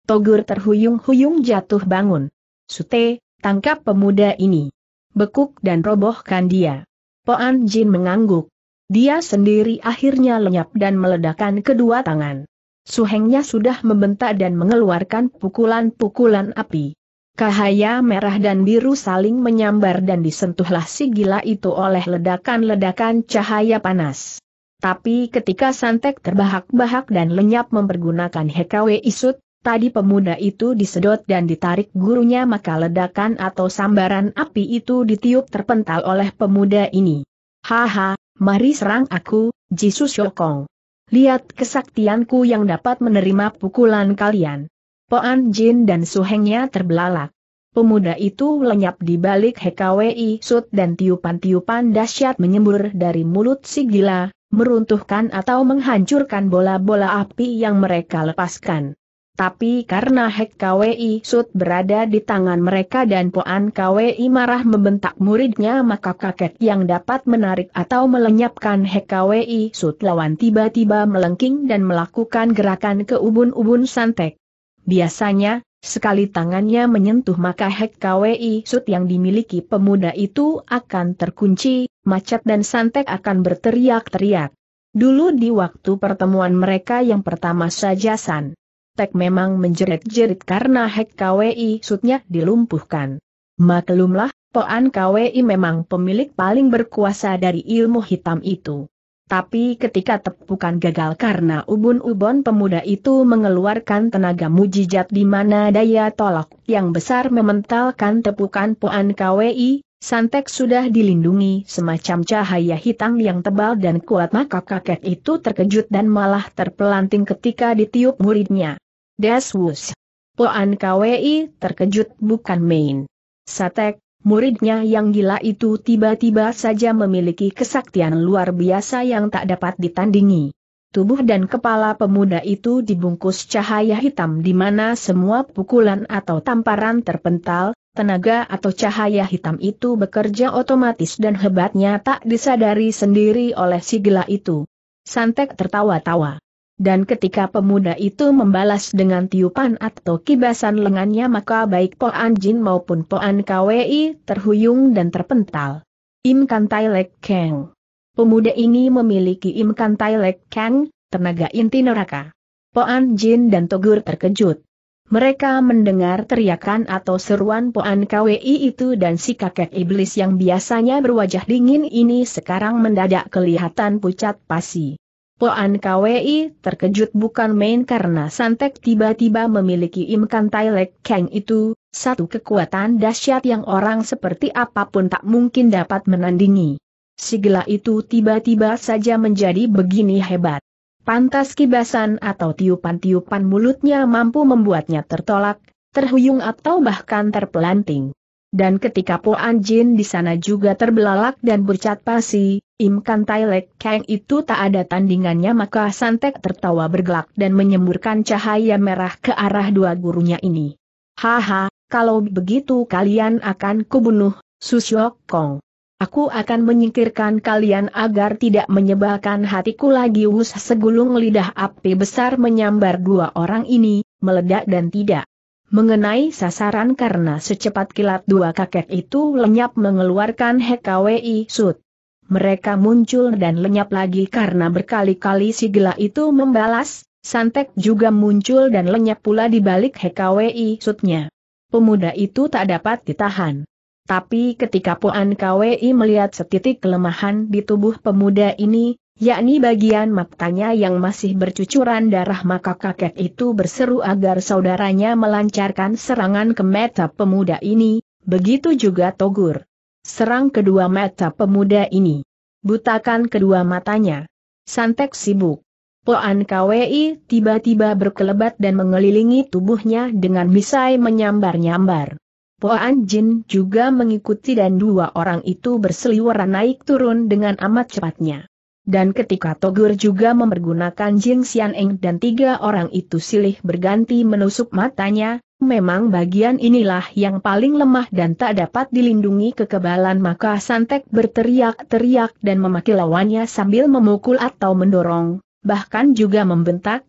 Togur terhuyung-huyung jatuh bangun. Sute, tangkap pemuda ini. Bekuk dan robohkan dia. Poan Jin mengangguk. Dia sendiri akhirnya lenyap dan meledakkan kedua tangan. Suhengnya sudah membentak dan mengeluarkan pukulan-pukulan api. Cahaya merah dan biru saling menyambar dan disentuhlah si gila itu oleh ledakan-ledakan cahaya panas. Tapi ketika Santek terbahak-bahak dan lenyap mempergunakan HKW Isut, Tadi pemuda itu disedot dan ditarik gurunya maka ledakan atau sambaran api itu ditiup terpental oleh pemuda ini. Haha, mari serang aku, Jisus Syokong. Lihat kesaktianku yang dapat menerima pukulan kalian. Poan Jin dan suhengnya terbelalak. Pemuda itu lenyap di balik HKWI Sud dan tiupan-tiupan dahsyat menyembur dari mulut si gila, meruntuhkan atau menghancurkan bola-bola api yang mereka lepaskan. Tapi karena Hek KWI Sud berada di tangan mereka dan Poan KWI marah membentak muridnya maka kakek yang dapat menarik atau melenyapkan Hek KWI Sud lawan tiba-tiba melengking dan melakukan gerakan ke ubun-ubun santek. Biasanya, sekali tangannya menyentuh maka Hek KWI Sud yang dimiliki pemuda itu akan terkunci, macet dan santek akan berteriak-teriak. Dulu di waktu pertemuan mereka yang pertama saja San. Tek memang menjerit-jerit karena Hek KWI sutnya dilumpuhkan. Maklumlah, Poan KWI memang pemilik paling berkuasa dari ilmu hitam itu. Tapi ketika tepukan gagal karena ubun-ubun pemuda itu mengeluarkan tenaga mujijat di mana daya tolak yang besar mementalkan tepukan Poan KWI, Santek sudah dilindungi semacam cahaya hitam yang tebal dan kuat maka kakek itu terkejut dan malah terpelanting ketika ditiup muridnya. Deswus. Poan KWI terkejut bukan main. Santek, muridnya yang gila itu tiba-tiba saja memiliki kesaktian luar biasa yang tak dapat ditandingi. Tubuh dan kepala pemuda itu dibungkus cahaya hitam di mana semua pukulan atau tamparan terpental, Tenaga atau cahaya hitam itu bekerja otomatis dan hebatnya tak disadari sendiri oleh si gila itu. Santek tertawa-tawa. Dan ketika pemuda itu membalas dengan tiupan atau kibasan lengannya maka baik Po Jin maupun Po An KWI terhuyung dan terpental. Im Kantai Lek Kang. Pemuda ini memiliki Im Kantai Lek Kang, tenaga inti neraka. Po An Jin dan Togur terkejut. Mereka mendengar teriakan atau seruan Poan KWI itu dan si kakek iblis yang biasanya berwajah dingin ini sekarang mendadak kelihatan pucat pasi. Poan KWI terkejut bukan main karena Santek tiba-tiba memiliki imkan Tailek Kang itu, satu kekuatan dahsyat yang orang seperti apapun tak mungkin dapat menandingi. Sigla itu tiba-tiba saja menjadi begini hebat. Pantas kibasan atau tiupan-tiupan mulutnya mampu membuatnya tertolak, terhuyung atau bahkan terpelanting. Dan ketika Po Anjin di sana juga terbelalak dan bercat pasi, Im Kan Tai Kang itu tak ada tandingannya maka Santek tertawa bergelak dan menyemburkan cahaya merah ke arah dua gurunya ini. Haha, kalau begitu kalian akan kubunuh, Susyok Kong. Aku akan menyingkirkan kalian agar tidak menyebalkan hatiku lagi Wus segulung lidah api besar menyambar dua orang ini, meledak dan tidak mengenai sasaran karena secepat kilat dua kakek itu lenyap mengeluarkan HKWI Sud. Mereka muncul dan lenyap lagi karena berkali-kali si gila itu membalas, Santek juga muncul dan lenyap pula di balik HKWI Sudnya. Pemuda itu tak dapat ditahan. Tapi ketika Puan Kwi melihat setitik kelemahan di tubuh pemuda ini, yakni bagian matanya yang masih bercucuran darah maka kakek itu berseru agar saudaranya melancarkan serangan ke mata pemuda ini, begitu juga Togur. Serang kedua mata pemuda ini. Butakan kedua matanya. Santek sibuk. Poan Kwi tiba-tiba berkelebat dan mengelilingi tubuhnya dengan misai menyambar-nyambar. Poan Jin juga mengikuti dan dua orang itu berseliweran naik turun dengan amat cepatnya. Dan ketika Togur juga mempergunakan Jing Xianeng dan tiga orang itu silih berganti menusuk matanya, memang bagian inilah yang paling lemah dan tak dapat dilindungi kekebalan maka Santek berteriak-teriak dan memaki lawannya sambil memukul atau mendorong, bahkan juga membentak,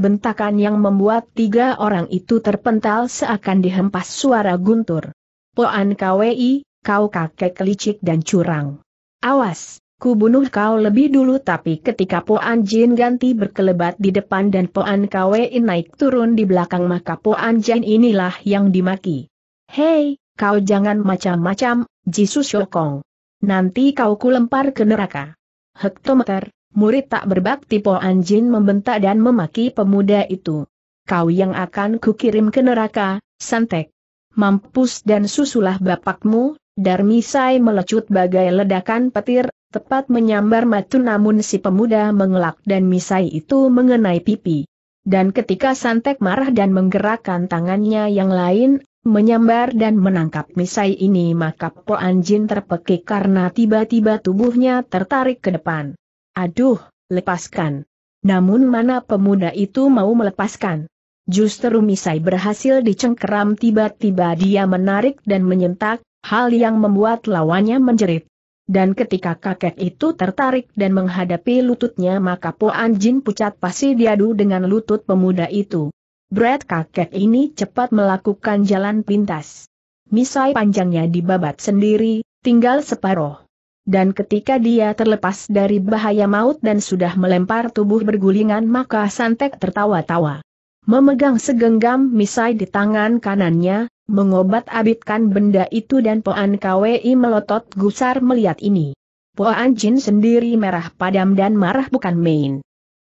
Bentakan yang membuat tiga orang itu terpental seakan dihempas suara guntur. Poan KWI, kau kakek licik dan curang. Awas, ku bunuh kau lebih dulu tapi ketika Poan Jin ganti berkelebat di depan dan Poan KWI naik turun di belakang maka Poan Jin inilah yang dimaki. Hei, kau jangan macam-macam, Jisus Yokong. Nanti kau kulempar ke neraka. Hektometer, Murid tak berbakti Po Anjin membentak dan memaki pemuda itu. Kau yang akan kukirim ke neraka, Santek. Mampus dan susulah bapakmu, Darmisai melecut bagai ledakan petir, tepat menyambar matu namun si pemuda mengelak dan Misai itu mengenai pipi. Dan ketika Santek marah dan menggerakkan tangannya yang lain, menyambar dan menangkap Misai ini maka Po Anjin terpekik karena tiba-tiba tubuhnya tertarik ke depan. Aduh, lepaskan. Namun mana pemuda itu mau melepaskan? Justru Misai berhasil dicengkeram tiba-tiba dia menarik dan menyentak, hal yang membuat lawannya menjerit. Dan ketika kakek itu tertarik dan menghadapi lututnya maka Po Anjin pucat pasti diadu dengan lutut pemuda itu. Brad kakek ini cepat melakukan jalan pintas. Misai panjangnya dibabat sendiri, tinggal separoh dan ketika dia terlepas dari bahaya maut dan sudah melempar tubuh bergulingan maka Santek tertawa-tawa. Memegang segenggam misai di tangan kanannya, mengobat-abitkan benda itu dan Poan Kwei melotot gusar melihat ini. Poan Jin sendiri merah padam dan marah bukan main.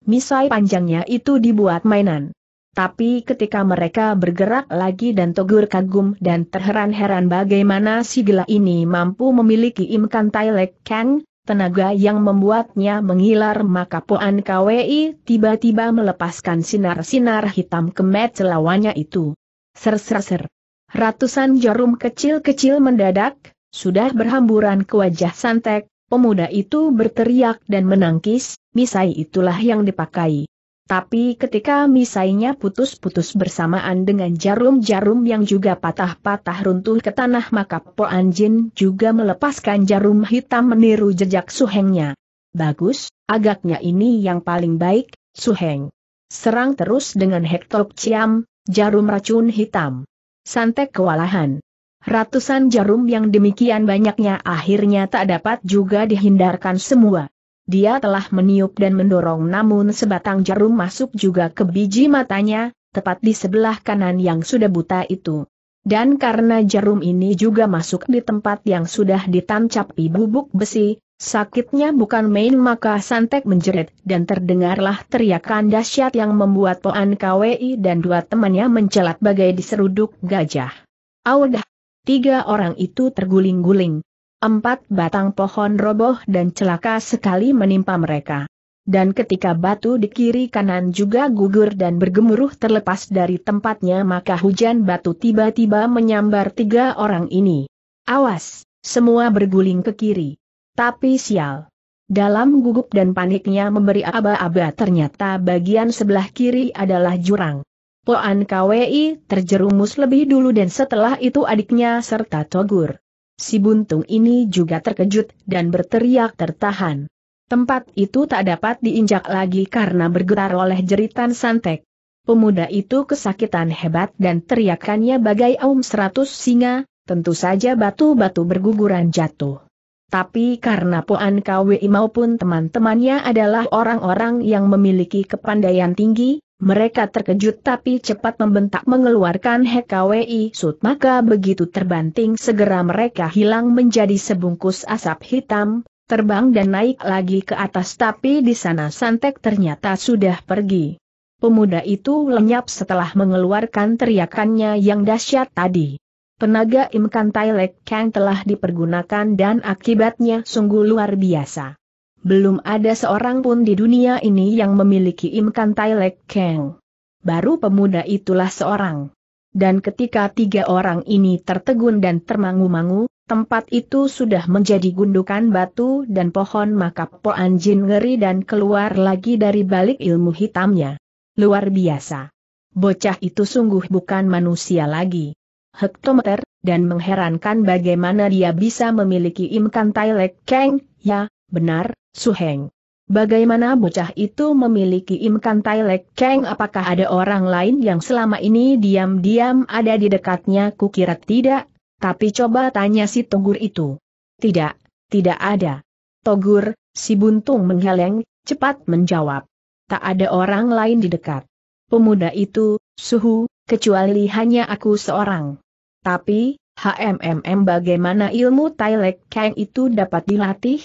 Misai panjangnya itu dibuat mainan. Tapi ketika mereka bergerak lagi dan Togur kagum dan terheran-heran bagaimana si gila ini mampu memiliki imkan Tailek Kang, tenaga yang membuatnya menghilar maka Poan KWI tiba-tiba melepaskan sinar-sinar hitam ke kemet lawannya itu. Ser-ser-ser. Ratusan jarum kecil-kecil mendadak, sudah berhamburan ke wajah Santek, pemuda itu berteriak dan menangkis, misai itulah yang dipakai. Tapi ketika misainya putus-putus bersamaan dengan jarum-jarum yang juga patah-patah runtuh ke tanah maka Po Anjin juga melepaskan jarum hitam meniru jejak Su Hengnya. Bagus, agaknya ini yang paling baik, Su Heng. Serang terus dengan hektok ciam, jarum racun hitam. Santek kewalahan. Ratusan jarum yang demikian banyaknya akhirnya tak dapat juga dihindarkan semua. Dia telah meniup dan mendorong namun sebatang jarum masuk juga ke biji matanya, tepat di sebelah kanan yang sudah buta itu. Dan karena jarum ini juga masuk di tempat yang sudah ditancapi bubuk besi, sakitnya bukan main maka Santek menjerit dan terdengarlah teriakan dahsyat yang membuat Poan KWI dan dua temannya mencelat bagai diseruduk gajah. Audah! Tiga orang itu terguling-guling. Empat batang pohon roboh dan celaka sekali menimpa mereka. Dan ketika batu di kiri kanan juga gugur dan bergemuruh terlepas dari tempatnya maka hujan batu tiba-tiba menyambar tiga orang ini. Awas, semua berguling ke kiri. Tapi sial. Dalam gugup dan paniknya memberi aba-aba ternyata bagian sebelah kiri adalah jurang. Poan KWI terjerumus lebih dulu dan setelah itu adiknya serta Togur. Si buntung ini juga terkejut dan berteriak tertahan. Tempat itu tak dapat diinjak lagi karena bergetar oleh jeritan santek. Pemuda itu kesakitan hebat dan teriakannya bagai aum seratus singa, tentu saja batu-batu berguguran jatuh. Tapi karena Puan KWI maupun teman-temannya adalah orang-orang yang memiliki kepandaian tinggi, mereka terkejut tapi cepat membentak mengeluarkan HKWI sut maka begitu terbanting segera mereka hilang menjadi sebungkus asap hitam, terbang dan naik lagi ke atas tapi di sana Santek ternyata sudah pergi. Pemuda itu lenyap setelah mengeluarkan teriakannya yang dahsyat tadi. Penaga Imkan Tailek Kang telah dipergunakan dan akibatnya sungguh luar biasa. Belum ada seorang pun di dunia ini yang memiliki imkan Tailek Kang. Baru pemuda itulah seorang. Dan ketika tiga orang ini tertegun dan termangu-mangu, tempat itu sudah menjadi gundukan batu dan pohon maka Po Anjin ngeri dan keluar lagi dari balik ilmu hitamnya. Luar biasa. Bocah itu sungguh bukan manusia lagi. Hektometer, dan mengherankan bagaimana dia bisa memiliki imkan Tailek Kang, ya, benar, Suheng. Bagaimana bocah itu memiliki imkan Tailek Kang? Apakah ada orang lain yang selama ini diam-diam ada di dekatnya? Kukira tidak, tapi coba tanya si Togur itu. Tidak, tidak ada. Togur, si buntung menggeleng, cepat menjawab. Tak ada orang lain di dekat. Pemuda itu, suhu, kecuali hanya aku seorang. Tapi, HMMM bagaimana ilmu Tailek Kang itu dapat dilatih?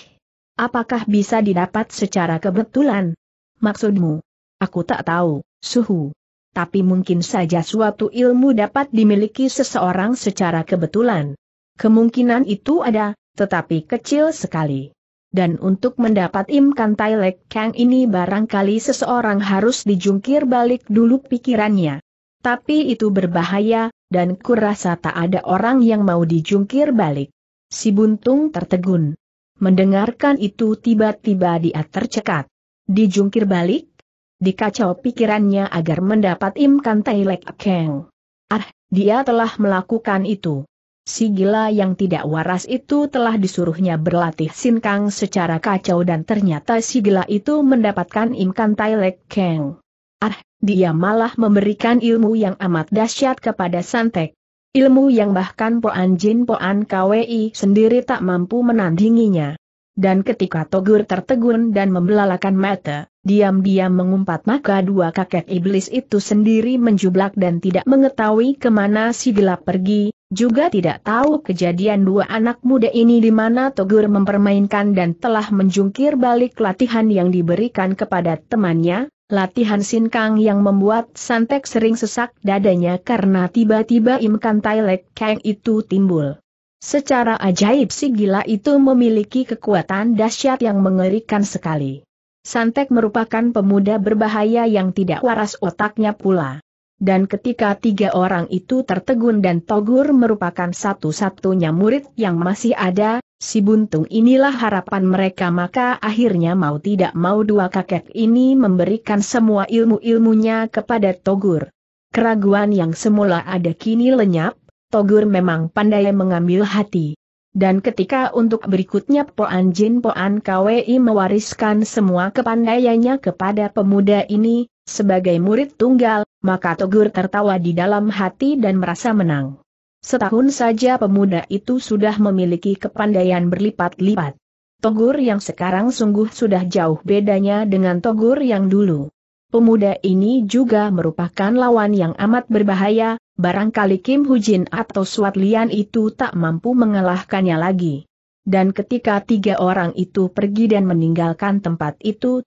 Apakah bisa didapat secara kebetulan? Maksudmu? Aku tak tahu, suhu. Tapi mungkin saja suatu ilmu dapat dimiliki seseorang secara kebetulan. Kemungkinan itu ada, tetapi kecil sekali. Dan untuk mendapat imkan Tailek Kang ini barangkali seseorang harus dijungkir balik dulu pikirannya. Tapi itu berbahaya, dan kurasa tak ada orang yang mau dijungkir balik. Si Buntung tertegun. Mendengarkan itu tiba-tiba dia tercekat. Dijungkir balik? Dikacau pikirannya agar mendapat imkan Tailek Keng. Ah, dia telah melakukan itu. Si gila yang tidak waras itu telah disuruhnya berlatih sinkang secara kacau dan ternyata si gila itu mendapatkan imkan Tailek Keng. Ah, dia malah memberikan ilmu yang amat dahsyat kepada Santek. Ilmu yang bahkan Poan Jin Poan KWI sendiri tak mampu menandinginya. Dan ketika Togur tertegun dan membelalakan mata, diam-diam mengumpat maka dua kakek iblis itu sendiri menjublak dan tidak mengetahui kemana si gelap pergi, juga tidak tahu kejadian dua anak muda ini di mana Togur mempermainkan dan telah menjungkir balik latihan yang diberikan kepada temannya, Latihan Sinkang yang membuat Santek sering sesak dadanya karena tiba-tiba imkan Tailek Kang itu timbul. Secara ajaib si gila itu memiliki kekuatan dahsyat yang mengerikan sekali. Santek merupakan pemuda berbahaya yang tidak waras otaknya pula dan ketika tiga orang itu tertegun dan Togur merupakan satu-satunya murid yang masih ada, si buntung inilah harapan mereka maka akhirnya mau tidak mau dua kakek ini memberikan semua ilmu-ilmunya kepada Togur. Keraguan yang semula ada kini lenyap, Togur memang pandai mengambil hati. Dan ketika untuk berikutnya Poan Jin Poan KWI mewariskan semua kepandaiannya kepada pemuda ini, sebagai murid tunggal, maka Togur tertawa di dalam hati dan merasa menang. Setahun saja pemuda itu sudah memiliki kepandaian berlipat-lipat. Togur yang sekarang sungguh sudah jauh bedanya dengan Togur yang dulu. Pemuda ini juga merupakan lawan yang amat berbahaya, barangkali Kim Hujin atau Suat Lian itu tak mampu mengalahkannya lagi. Dan ketika tiga orang itu pergi dan meninggalkan tempat itu,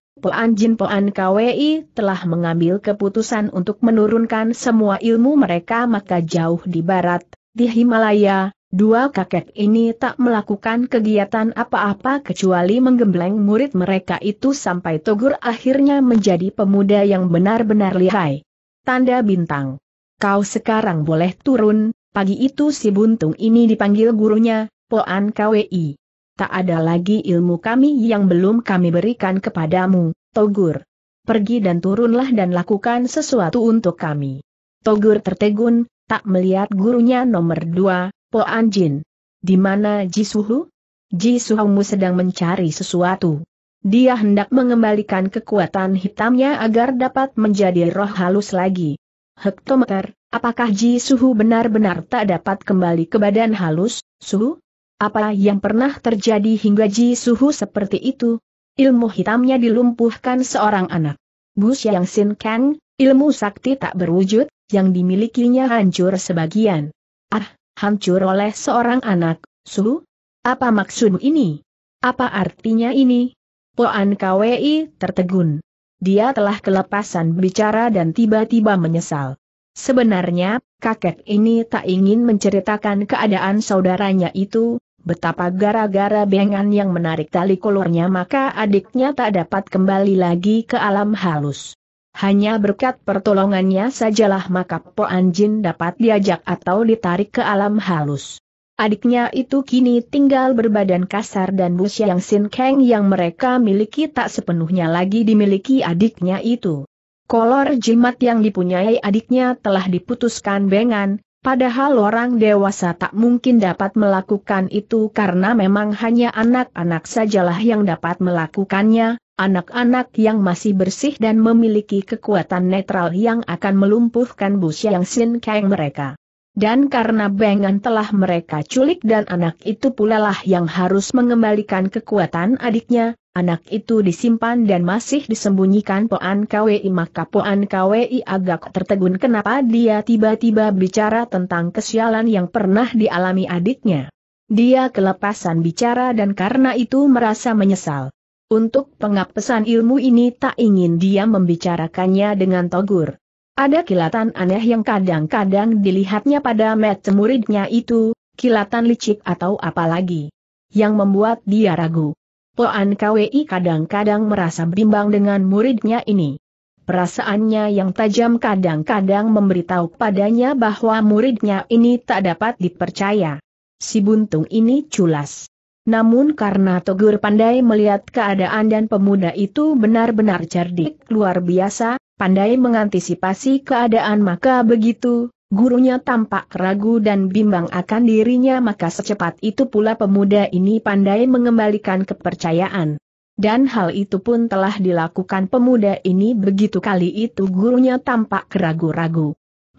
Jin Pean KWI telah mengambil keputusan untuk menurunkan semua ilmu mereka maka jauh di barat, di Himalaya, dua kakek ini tak melakukan kegiatan apa-apa kecuali menggembleng murid mereka itu sampai Togur akhirnya menjadi pemuda yang benar-benar lihai. Tanda bintang. Kau sekarang boleh turun, pagi itu si buntung ini dipanggil gurunya, Poan KWI tak ada lagi ilmu kami yang belum kami berikan kepadamu, Togur. Pergi dan turunlah dan lakukan sesuatu untuk kami. Togur tertegun, tak melihat gurunya nomor dua, Po Anjin. Di mana Jisuhu? Jisuhumu sedang mencari sesuatu. Dia hendak mengembalikan kekuatan hitamnya agar dapat menjadi roh halus lagi. Hektometer, apakah Jisuhu benar-benar tak dapat kembali ke badan halus, Suhu? Apa yang pernah terjadi hingga Ji Suhu seperti itu? Ilmu hitamnya dilumpuhkan seorang anak. Bu Xiang Sin Kang, ilmu sakti tak berwujud, yang dimilikinya hancur sebagian. Ah, hancur oleh seorang anak, Suhu? Apa maksud ini? Apa artinya ini? Poan Kwei tertegun. Dia telah kelepasan bicara dan tiba-tiba menyesal. Sebenarnya, kakek ini tak ingin menceritakan keadaan saudaranya itu, betapa gara-gara bengan yang menarik tali kolornya maka adiknya tak dapat kembali lagi ke alam halus. Hanya berkat pertolongannya sajalah maka Po Anjin dapat diajak atau ditarik ke alam halus. Adiknya itu kini tinggal berbadan kasar dan bus yang Sin Kang yang mereka miliki tak sepenuhnya lagi dimiliki adiknya itu. Kolor jimat yang dipunyai adiknya telah diputuskan bengan, Padahal orang dewasa tak mungkin dapat melakukan itu karena memang hanya anak-anak sajalah yang dapat melakukannya, anak-anak yang masih bersih dan memiliki kekuatan netral yang akan melumpuhkan Bus Yang Sin mereka. Dan karena Bengan telah mereka culik dan anak itu pula lah yang harus mengembalikan kekuatan adiknya, anak itu disimpan dan masih disembunyikan Poan KWI maka Poan KWI agak tertegun kenapa dia tiba-tiba bicara tentang kesialan yang pernah dialami adiknya. Dia kelepasan bicara dan karena itu merasa menyesal. Untuk pengapesan ilmu ini tak ingin dia membicarakannya dengan Togur. Ada kilatan aneh yang kadang-kadang dilihatnya pada mata muridnya itu, kilatan licik atau apalagi. Yang membuat dia ragu. Poan KWI kadang-kadang merasa bimbang dengan muridnya ini. Perasaannya yang tajam kadang-kadang memberitahu padanya bahwa muridnya ini tak dapat dipercaya. Si buntung ini culas. Namun karena Togur pandai melihat keadaan dan pemuda itu benar-benar cerdik luar biasa, pandai mengantisipasi keadaan maka begitu, Gurunya tampak ragu dan bimbang akan dirinya maka secepat itu pula pemuda ini pandai mengembalikan kepercayaan. Dan hal itu pun telah dilakukan pemuda ini begitu kali itu gurunya tampak keragu ragu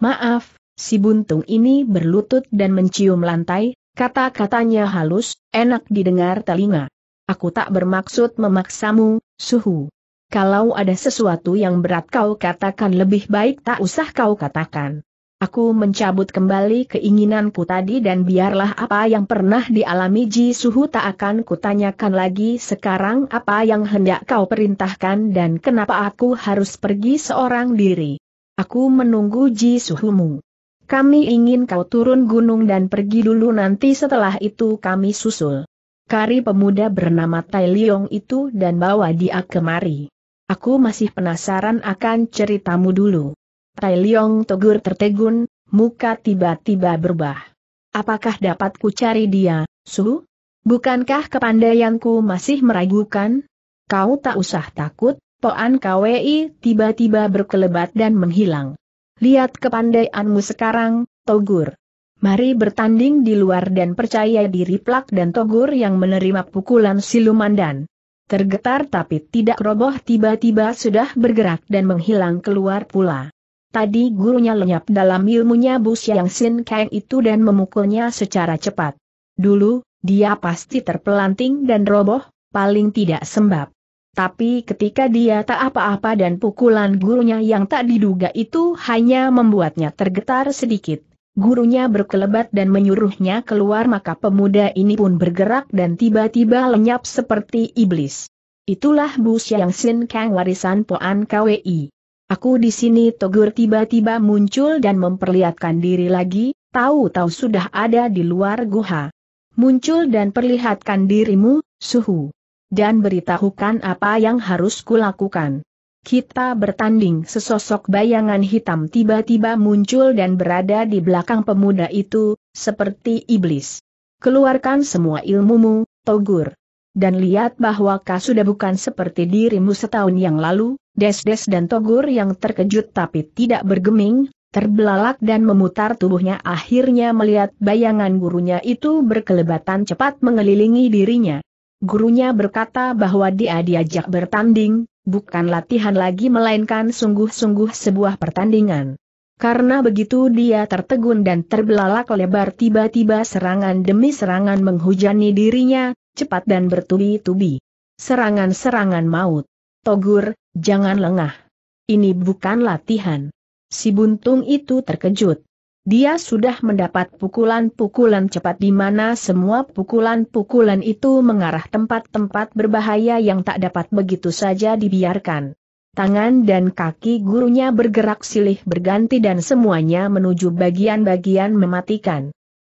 Maaf, si buntung ini berlutut dan mencium lantai, kata-katanya halus, enak didengar telinga. Aku tak bermaksud memaksamu, suhu. Kalau ada sesuatu yang berat kau katakan lebih baik tak usah kau katakan. Aku mencabut kembali keinginanku tadi dan biarlah apa yang pernah dialami Ji Suhu tak akan kutanyakan lagi sekarang apa yang hendak kau perintahkan dan kenapa aku harus pergi seorang diri. Aku menunggu Ji Suhumu. Kami ingin kau turun gunung dan pergi dulu nanti setelah itu kami susul. Kari pemuda bernama Tai Liong itu dan bawa dia kemari. Aku masih penasaran akan ceritamu dulu. Tai Leong Togur tertegun, muka tiba-tiba berubah. Apakah dapat ku cari dia, Su? Bukankah kepandaianku masih meragukan? Kau tak usah takut, Poan Kwei tiba-tiba berkelebat dan menghilang. Lihat kepandaianmu sekarang, Togur. Mari bertanding di luar dan percaya diri Plak dan Togur yang menerima pukulan siluman dan tergetar tapi tidak roboh tiba-tiba sudah bergerak dan menghilang keluar pula. Tadi gurunya lenyap dalam ilmunya Bu Siang Sin Kang itu dan memukulnya secara cepat. Dulu, dia pasti terpelanting dan roboh, paling tidak sembab. Tapi ketika dia tak apa-apa dan pukulan gurunya yang tak diduga itu hanya membuatnya tergetar sedikit, gurunya berkelebat dan menyuruhnya keluar maka pemuda ini pun bergerak dan tiba-tiba lenyap seperti iblis. Itulah Bu Siang Sin Kang warisan Poan KWI. Aku di sini Togur tiba-tiba muncul dan memperlihatkan diri lagi, tahu-tahu sudah ada di luar guha. Muncul dan perlihatkan dirimu, suhu. Dan beritahukan apa yang harus kulakukan. Kita bertanding sesosok bayangan hitam tiba-tiba muncul dan berada di belakang pemuda itu, seperti iblis. Keluarkan semua ilmumu, Togur dan lihat bahwa kau sudah bukan seperti dirimu setahun yang lalu, Des-des dan Togur yang terkejut tapi tidak bergeming, terbelalak dan memutar tubuhnya akhirnya melihat bayangan gurunya itu berkelebatan cepat mengelilingi dirinya. Gurunya berkata bahwa dia diajak bertanding, bukan latihan lagi melainkan sungguh-sungguh sebuah pertandingan. Karena begitu dia tertegun dan terbelalak lebar tiba-tiba serangan demi serangan menghujani dirinya, cepat dan bertubi-tubi. Serangan-serangan maut. Togur, jangan lengah. Ini bukan latihan. Si buntung itu terkejut. Dia sudah mendapat pukulan-pukulan cepat di mana semua pukulan-pukulan itu mengarah tempat-tempat berbahaya yang tak dapat begitu saja dibiarkan. Tangan dan kaki gurunya bergerak silih berganti dan semuanya menuju bagian-bagian mematikan.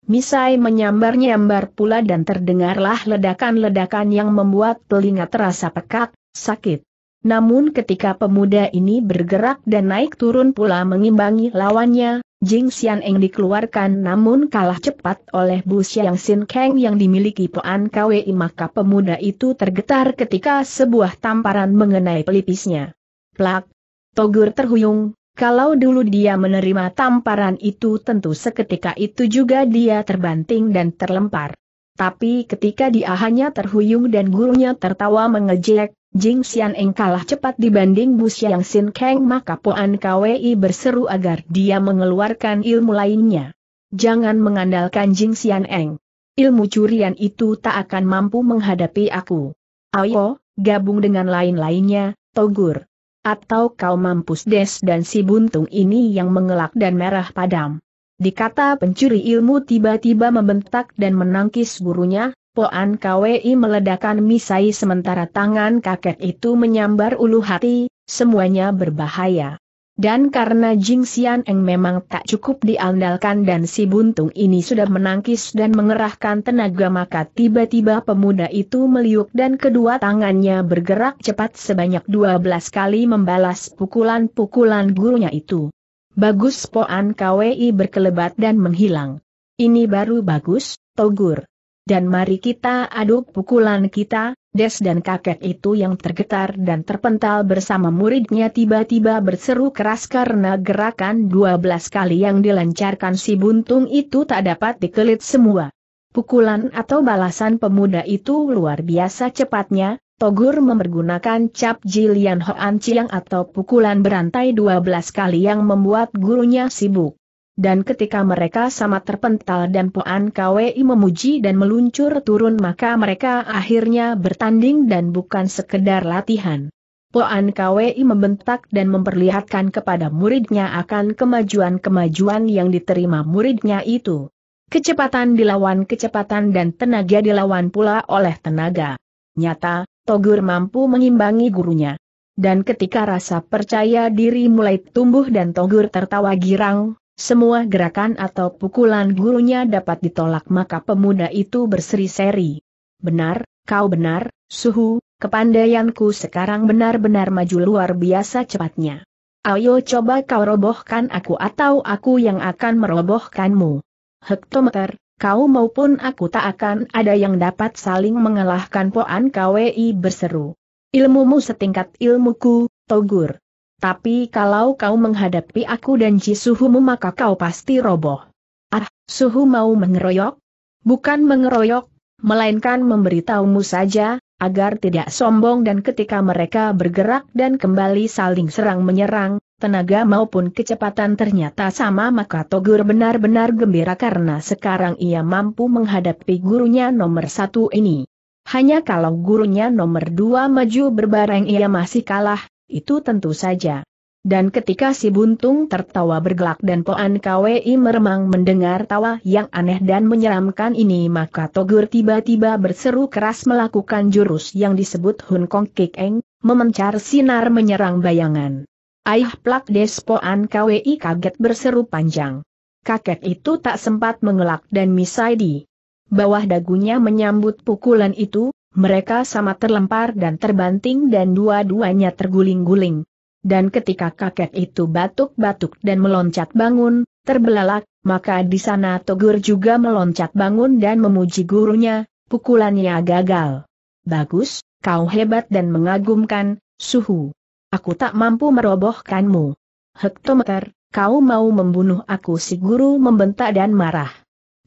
Misai menyambar-nyambar pula dan terdengarlah ledakan-ledakan yang membuat telinga terasa pekat, sakit. Namun ketika pemuda ini bergerak dan naik turun pula mengimbangi lawannya, Jing Xian Eng dikeluarkan namun kalah cepat oleh Bu Xiang Sin Kang yang dimiliki Puan Kwei maka pemuda itu tergetar ketika sebuah tamparan mengenai pelipisnya. Plak! Togur terhuyung, kalau dulu dia menerima tamparan itu tentu seketika itu juga dia terbanting dan terlempar. Tapi ketika dia hanya terhuyung dan gurunya tertawa mengejek, Jing Xian Eng kalah cepat dibanding Bu Xiang Sin Kang maka Puan Kwei berseru agar dia mengeluarkan ilmu lainnya. Jangan mengandalkan Jing Xian Eng. Ilmu curian itu tak akan mampu menghadapi aku. Ayo, gabung dengan lain-lainnya, Togur. Atau kau mampus des dan si buntung ini yang mengelak dan merah padam. Dikata pencuri ilmu tiba-tiba membentak dan menangkis gurunya, Poan KWI meledakan misai sementara tangan kakek itu menyambar ulu hati, semuanya berbahaya. Dan karena Jing Xian Eng memang tak cukup diandalkan dan si buntung ini sudah menangkis dan mengerahkan tenaga maka tiba-tiba pemuda itu meliuk dan kedua tangannya bergerak cepat sebanyak 12 kali membalas pukulan-pukulan gurunya itu. Bagus Poan Kwi berkelebat dan menghilang. Ini baru bagus, Togur dan mari kita aduk pukulan kita, Des dan kakek itu yang tergetar dan terpental bersama muridnya tiba-tiba berseru keras karena gerakan 12 kali yang dilancarkan si buntung itu tak dapat dikelit semua. Pukulan atau balasan pemuda itu luar biasa cepatnya, Togur mempergunakan cap jilian hoan ciang atau pukulan berantai 12 kali yang membuat gurunya sibuk dan ketika mereka sama terpental dan Poan Kwei memuji dan meluncur turun maka mereka akhirnya bertanding dan bukan sekedar latihan. Poan Kwei membentak dan memperlihatkan kepada muridnya akan kemajuan-kemajuan yang diterima muridnya itu. Kecepatan dilawan kecepatan dan tenaga dilawan pula oleh tenaga. Nyata, Togur mampu mengimbangi gurunya. Dan ketika rasa percaya diri mulai tumbuh dan Togur tertawa girang, semua gerakan atau pukulan gurunya dapat ditolak maka pemuda itu berseri-seri. Benar, kau benar, suhu, kepandaianku sekarang benar-benar maju luar biasa cepatnya. Ayo coba kau robohkan aku atau aku yang akan merobohkanmu. Hektometer, kau maupun aku tak akan ada yang dapat saling mengalahkan Poan KWI berseru. Ilmumu setingkat ilmuku, Togur. Tapi kalau kau menghadapi aku dan Jisuhumu maka kau pasti roboh. Ah, Suhu mau mengeroyok? Bukan mengeroyok, melainkan memberitahumu saja, agar tidak sombong dan ketika mereka bergerak dan kembali saling serang-menyerang, tenaga maupun kecepatan ternyata sama maka Togur benar-benar gembira karena sekarang ia mampu menghadapi gurunya nomor satu ini. Hanya kalau gurunya nomor dua maju berbareng ia masih kalah, itu tentu saja. Dan ketika si buntung tertawa bergelak dan Poan KWI meremang mendengar tawa yang aneh dan menyeramkan ini maka Togur tiba-tiba berseru keras melakukan jurus yang disebut Hun Kong Kik Eng, memencar sinar menyerang bayangan. Ayah plak des Poan KWI kaget berseru panjang. Kakek itu tak sempat mengelak dan misai di bawah dagunya menyambut pukulan itu, mereka sama terlempar dan terbanting dan dua-duanya terguling-guling. Dan ketika kakek itu batuk-batuk dan meloncat bangun, terbelalak, maka di sana Togur juga meloncat bangun dan memuji gurunya, pukulannya gagal. Bagus, kau hebat dan mengagumkan, suhu. Aku tak mampu merobohkanmu. Hektometer, kau mau membunuh aku si guru membentak dan marah.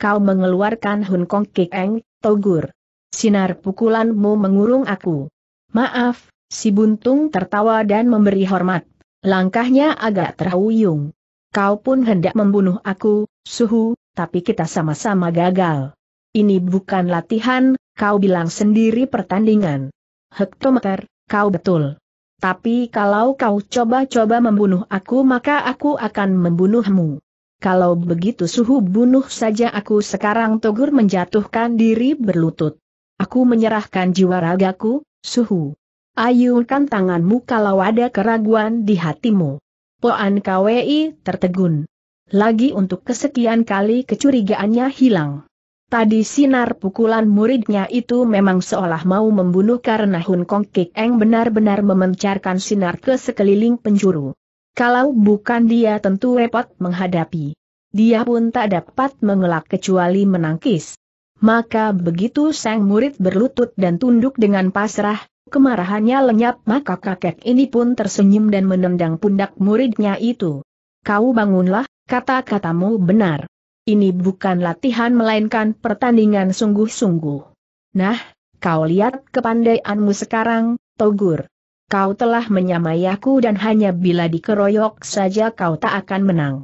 Kau mengeluarkan Hun Kong Kik Eng, Togur. Sinar pukulanmu mengurung aku. Maaf, si buntung tertawa dan memberi hormat. Langkahnya agak terhuyung. Kau pun hendak membunuh aku, suhu, tapi kita sama-sama gagal. Ini bukan latihan, kau bilang sendiri pertandingan. Hektometer, kau betul. Tapi kalau kau coba-coba membunuh aku maka aku akan membunuhmu. Kalau begitu suhu bunuh saja aku sekarang Togur menjatuhkan diri berlutut. Aku menyerahkan jiwa ragaku, suhu. Ayunkan tanganmu kalau ada keraguan di hatimu. Poan KWI tertegun. Lagi untuk kesekian kali kecurigaannya hilang. Tadi sinar pukulan muridnya itu memang seolah mau membunuh karena Hun Kong Kik Eng benar-benar memencarkan sinar ke sekeliling penjuru. Kalau bukan dia tentu repot menghadapi. Dia pun tak dapat mengelak kecuali menangkis. Maka begitu sang murid berlutut dan tunduk dengan pasrah, kemarahannya lenyap maka kakek ini pun tersenyum dan menendang pundak muridnya itu. Kau bangunlah, kata-katamu benar. Ini bukan latihan melainkan pertandingan sungguh-sungguh. Nah, kau lihat kepandaianmu sekarang, Togur. Kau telah menyamai aku dan hanya bila dikeroyok saja kau tak akan menang.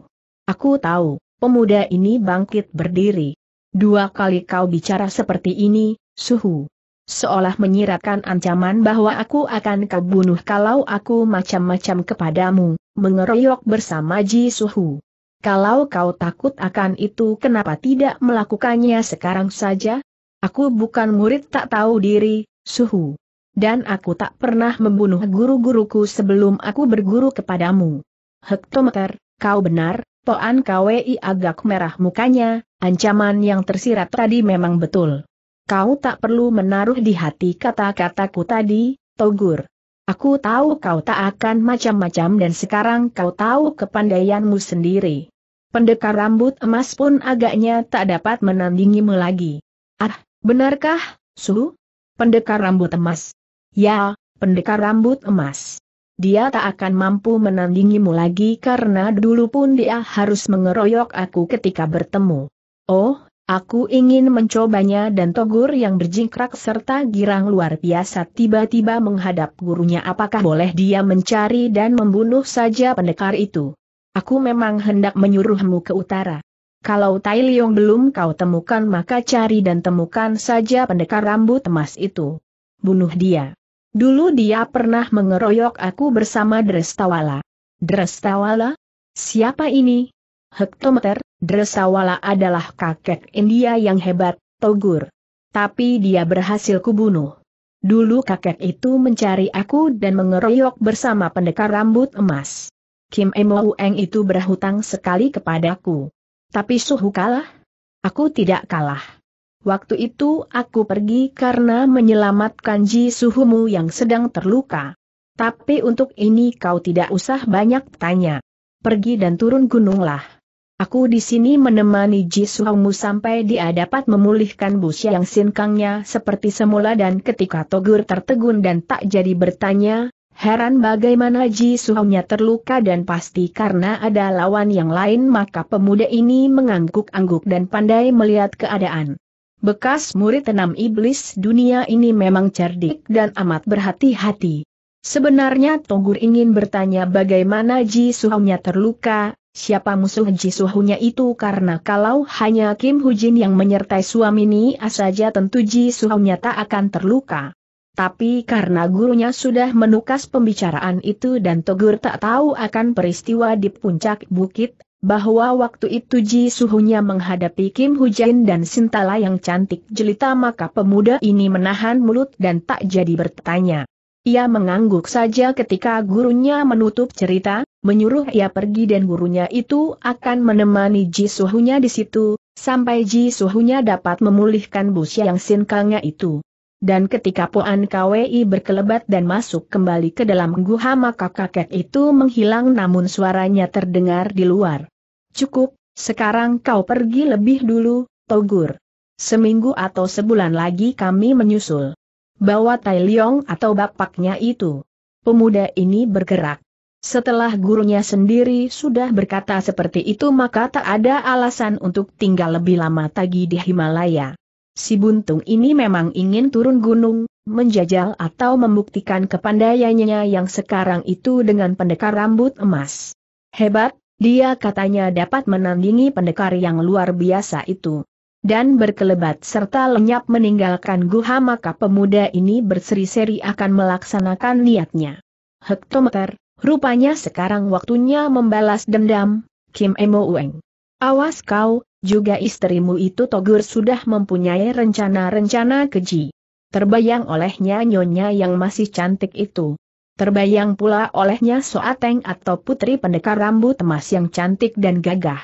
Aku tahu, pemuda ini bangkit berdiri. Dua kali kau bicara seperti ini, suhu. Seolah menyiratkan ancaman bahwa aku akan kau bunuh kalau aku macam-macam kepadamu, mengeroyok bersama Ji Suhu. Kalau kau takut akan itu kenapa tidak melakukannya sekarang saja? Aku bukan murid tak tahu diri, Suhu. Dan aku tak pernah membunuh guru-guruku sebelum aku berguru kepadamu. Hektometer, kau benar, Toan KWI agak merah mukanya, ancaman yang tersirat tadi memang betul. Kau tak perlu menaruh di hati kata-kataku tadi, Togur. Aku tahu kau tak akan macam-macam dan sekarang kau tahu kepandaianmu sendiri. Pendekar rambut emas pun agaknya tak dapat menandingimu lagi. Ah, benarkah, Su? Pendekar rambut emas. Ya, pendekar rambut emas dia tak akan mampu menandingimu lagi karena dulu pun dia harus mengeroyok aku ketika bertemu. Oh, aku ingin mencobanya dan Togur yang berjingkrak serta girang luar biasa tiba-tiba menghadap gurunya apakah boleh dia mencari dan membunuh saja pendekar itu. Aku memang hendak menyuruhmu ke utara. Kalau Tai Liong belum kau temukan maka cari dan temukan saja pendekar rambut emas itu. Bunuh dia. Dulu dia pernah mengeroyok aku bersama Drestawala. Drestawala? Siapa ini? Hektometer, Drestawala adalah kakek India yang hebat, Togur. Tapi dia berhasil kubunuh. Dulu kakek itu mencari aku dan mengeroyok bersama pendekar rambut emas. Kim Emoueng itu berhutang sekali kepadaku. Tapi suhu kalah? Aku tidak kalah. Waktu itu aku pergi karena menyelamatkan Ji Suhumu yang sedang terluka. Tapi untuk ini kau tidak usah banyak tanya. Pergi dan turun gununglah. Aku di sini menemani Ji Suhumu sampai dia dapat memulihkan busi yang sinkangnya seperti semula dan ketika Togur tertegun dan tak jadi bertanya, Heran bagaimana Ji Suhumnya terluka dan pasti karena ada lawan yang lain maka pemuda ini mengangguk-angguk dan pandai melihat keadaan bekas murid enam iblis dunia ini memang cerdik dan amat berhati-hati. Sebenarnya Togur ingin bertanya bagaimana Ji Suhunya terluka, siapa musuh Ji Suhunya itu karena kalau hanya Kim Hujin yang menyertai suami ini ah saja tentu Ji Suhunya tak akan terluka. Tapi karena gurunya sudah menukas pembicaraan itu dan Togur tak tahu akan peristiwa di puncak bukit, bahwa waktu itu Ji Suhunya menghadapi Kim Hujain dan Sintala yang cantik jelita maka pemuda ini menahan mulut dan tak jadi bertanya. Ia mengangguk saja ketika gurunya menutup cerita, menyuruh ia pergi dan gurunya itu akan menemani Ji Suhunya di situ, sampai Ji Suhunya dapat memulihkan busya yang sinkangnya itu. Dan ketika Puan Kwei berkelebat dan masuk kembali ke dalam guha maka kakek itu menghilang namun suaranya terdengar di luar. Cukup, sekarang kau pergi lebih dulu, Togur. Seminggu atau sebulan lagi kami menyusul. Bawa Tai Leong atau bapaknya itu. Pemuda ini bergerak. Setelah gurunya sendiri sudah berkata seperti itu maka tak ada alasan untuk tinggal lebih lama lagi di Himalaya. Si buntung ini memang ingin turun gunung, menjajal atau membuktikan kepandaiannya yang sekarang itu dengan pendekar rambut emas. Hebat, dia katanya dapat menandingi pendekar yang luar biasa itu. Dan berkelebat serta lenyap meninggalkan guha maka pemuda ini berseri-seri akan melaksanakan niatnya. Hektometer, rupanya sekarang waktunya membalas dendam, Kim Emo Ueng. Awas kau, juga istrimu itu Togur sudah mempunyai rencana-rencana keji. Terbayang olehnya nyonya yang masih cantik itu. Terbayang pula olehnya Soateng atau putri pendekar rambut emas yang cantik dan gagah.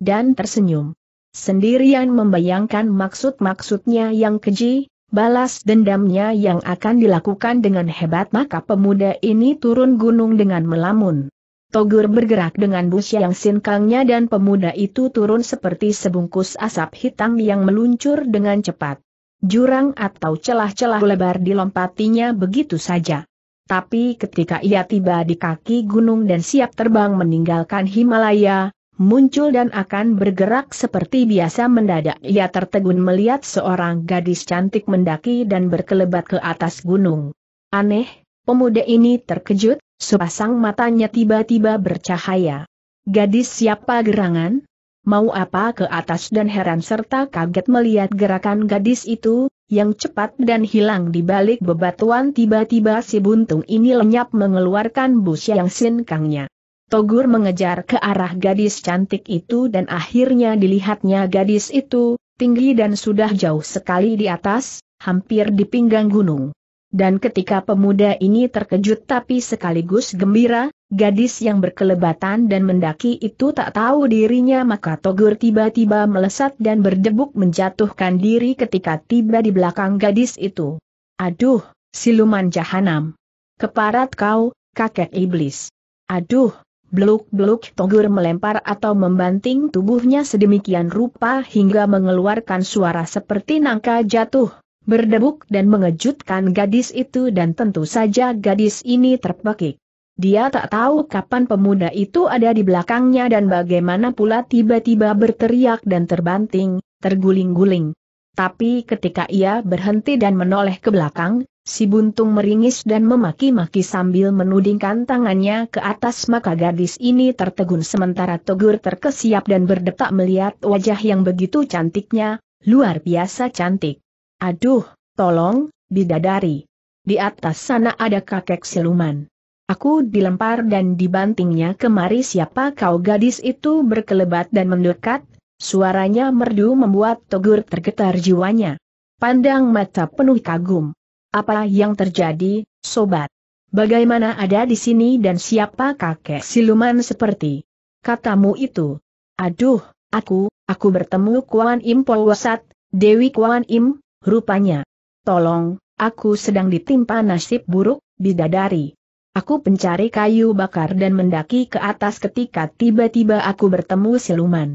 Dan tersenyum. Sendirian membayangkan maksud-maksudnya yang keji, balas dendamnya yang akan dilakukan dengan hebat maka pemuda ini turun gunung dengan melamun. Togur bergerak dengan bus yang sinkangnya dan pemuda itu turun seperti sebungkus asap hitam yang meluncur dengan cepat. Jurang atau celah-celah lebar dilompatinya begitu saja. Tapi ketika ia tiba di kaki gunung dan siap terbang meninggalkan Himalaya, muncul dan akan bergerak seperti biasa mendadak ia tertegun melihat seorang gadis cantik mendaki dan berkelebat ke atas gunung. Aneh, pemuda ini terkejut, Sepasang matanya tiba-tiba bercahaya. Gadis siapa gerangan? Mau apa ke atas dan heran serta kaget melihat gerakan gadis itu, yang cepat dan hilang di balik bebatuan tiba-tiba si buntung ini lenyap mengeluarkan bus yang sinkangnya. Togur mengejar ke arah gadis cantik itu dan akhirnya dilihatnya gadis itu, tinggi dan sudah jauh sekali di atas, hampir di pinggang gunung. Dan ketika pemuda ini terkejut tapi sekaligus gembira, gadis yang berkelebatan dan mendaki itu tak tahu dirinya maka Togur tiba-tiba melesat dan berdebuk menjatuhkan diri ketika tiba di belakang gadis itu. Aduh, siluman jahanam. Keparat kau, kakek iblis. Aduh, Beluk-beluk Togur melempar atau membanting tubuhnya sedemikian rupa hingga mengeluarkan suara seperti nangka jatuh, berdebuk dan mengejutkan gadis itu dan tentu saja gadis ini terpekik. Dia tak tahu kapan pemuda itu ada di belakangnya dan bagaimana pula tiba-tiba berteriak dan terbanting, terguling-guling. Tapi ketika ia berhenti dan menoleh ke belakang, si buntung meringis dan memaki-maki sambil menudingkan tangannya ke atas maka gadis ini tertegun sementara Togur terkesiap dan berdetak melihat wajah yang begitu cantiknya, luar biasa cantik. Aduh, tolong, bidadari. Di atas sana ada kakek siluman. Aku dilempar dan dibantingnya kemari siapa kau gadis itu berkelebat dan mendekat, suaranya merdu membuat Togur tergetar jiwanya. Pandang mata penuh kagum. Apa yang terjadi, sobat? Bagaimana ada di sini dan siapa kakek siluman seperti katamu itu? Aduh, aku, aku bertemu Kuan Im Polwasat, Dewi Kuan Im, Rupanya. Tolong, aku sedang ditimpa nasib buruk, bidadari. Aku pencari kayu bakar dan mendaki ke atas ketika tiba-tiba aku bertemu siluman.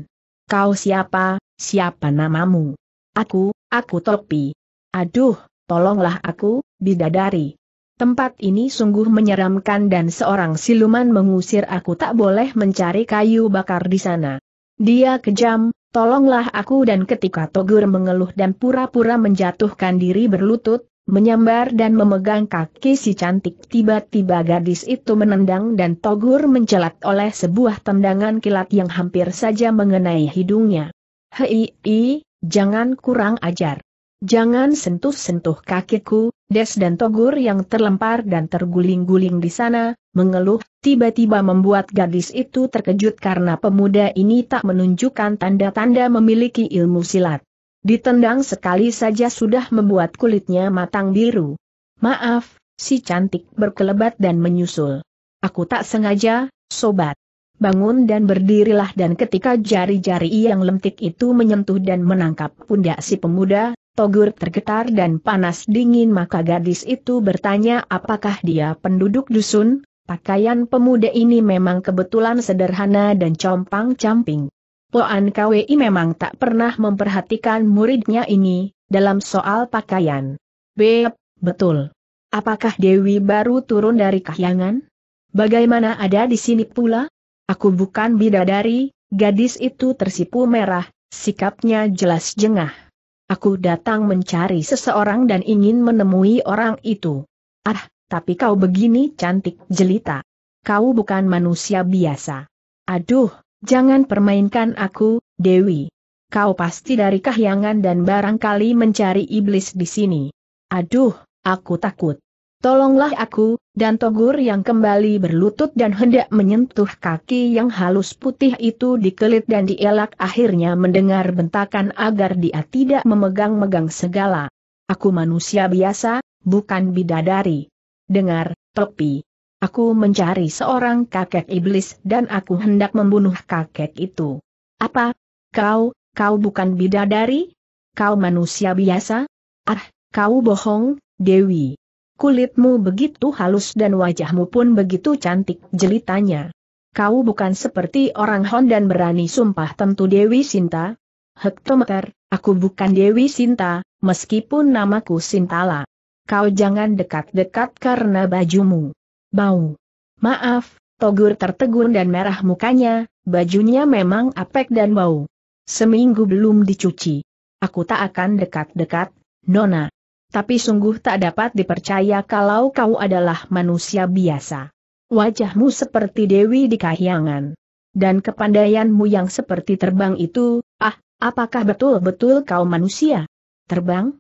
Kau siapa, siapa namamu? Aku, aku Topi. Aduh, tolonglah aku, bidadari. Tempat ini sungguh menyeramkan dan seorang siluman mengusir aku tak boleh mencari kayu bakar di sana. Dia kejam, Tolonglah aku dan ketika Togur mengeluh dan pura-pura menjatuhkan diri berlutut, menyambar dan memegang kaki si cantik tiba-tiba gadis itu menendang dan Togur mencelat oleh sebuah tendangan kilat yang hampir saja mengenai hidungnya. Hei, jangan kurang ajar. Jangan sentuh-sentuh kakiku, Des dan Togur yang terlempar dan terguling-guling di sana, mengeluh, tiba-tiba membuat gadis itu terkejut karena pemuda ini tak menunjukkan tanda-tanda memiliki ilmu silat. Ditendang sekali saja sudah membuat kulitnya matang biru. Maaf, si cantik berkelebat dan menyusul. Aku tak sengaja, sobat. Bangun dan berdirilah dan ketika jari-jari yang lentik itu menyentuh dan menangkap pundak si pemuda, Togur tergetar dan panas dingin maka gadis itu bertanya apakah dia penduduk dusun, pakaian pemuda ini memang kebetulan sederhana dan compang-camping. Poan KWI memang tak pernah memperhatikan muridnya ini, dalam soal pakaian. B. Betul. Apakah Dewi baru turun dari kahyangan? Bagaimana ada di sini pula? Aku bukan bidadari, gadis itu tersipu merah, sikapnya jelas jengah. Aku datang mencari seseorang dan ingin menemui orang itu. Ah, tapi kau begini cantik jelita. Kau bukan manusia biasa. Aduh, jangan permainkan aku, Dewi. Kau pasti dari kahyangan dan barangkali mencari iblis di sini. Aduh, aku takut. Tolonglah aku, dan Togur yang kembali berlutut dan hendak menyentuh kaki yang halus putih itu dikelit dan dielak akhirnya mendengar bentakan agar dia tidak memegang-megang segala. Aku manusia biasa, bukan bidadari. Dengar, Topi. Aku mencari seorang kakek iblis dan aku hendak membunuh kakek itu. Apa? Kau, kau bukan bidadari? Kau manusia biasa? Ah, kau bohong, Dewi kulitmu begitu halus dan wajahmu pun begitu cantik jelitanya. Kau bukan seperti orang Hon dan berani sumpah tentu Dewi Sinta. Hektometer, aku bukan Dewi Sinta, meskipun namaku Sintala. Kau jangan dekat-dekat karena bajumu. Bau. Maaf, Togur tertegun dan merah mukanya, bajunya memang apek dan bau. Seminggu belum dicuci. Aku tak akan dekat-dekat, Nona. Tapi sungguh tak dapat dipercaya kalau kau adalah manusia biasa. Wajahmu seperti Dewi di kahyangan. Dan kepandaianmu yang seperti terbang itu, ah, apakah betul-betul kau manusia? Terbang?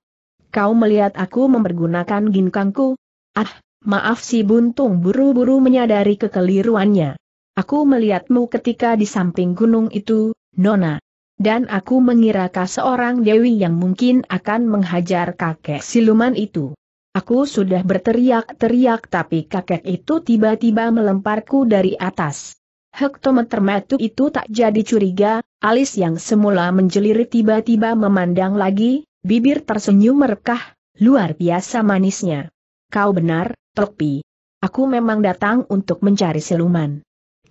Kau melihat aku mempergunakan ginkangku? Ah, maaf si buntung buru-buru menyadari kekeliruannya. Aku melihatmu ketika di samping gunung itu, Nona dan aku mengira kau seorang dewi yang mungkin akan menghajar kakek siluman itu. Aku sudah berteriak-teriak tapi kakek itu tiba-tiba melemparku dari atas. Hektometer metu itu tak jadi curiga, alis yang semula menjelir tiba-tiba memandang lagi, bibir tersenyum merkah, luar biasa manisnya. Kau benar, Topi. Aku memang datang untuk mencari siluman.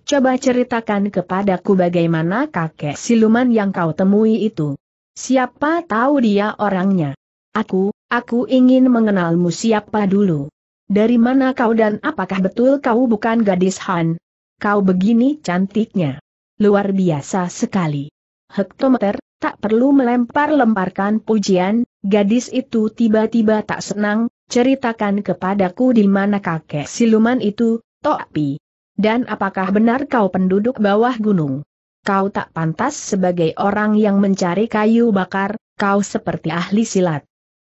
Coba ceritakan kepadaku bagaimana kakek siluman yang kau temui itu. Siapa tahu dia orangnya? Aku, aku ingin mengenalmu siapa dulu. Dari mana kau dan apakah betul kau bukan gadis Han? Kau begini cantiknya. Luar biasa sekali. Hektometer, tak perlu melempar-lemparkan pujian, gadis itu tiba-tiba tak senang, ceritakan kepadaku di mana kakek siluman itu, Topi. Dan apakah benar kau penduduk bawah gunung? Kau tak pantas sebagai orang yang mencari kayu bakar, kau seperti ahli silat.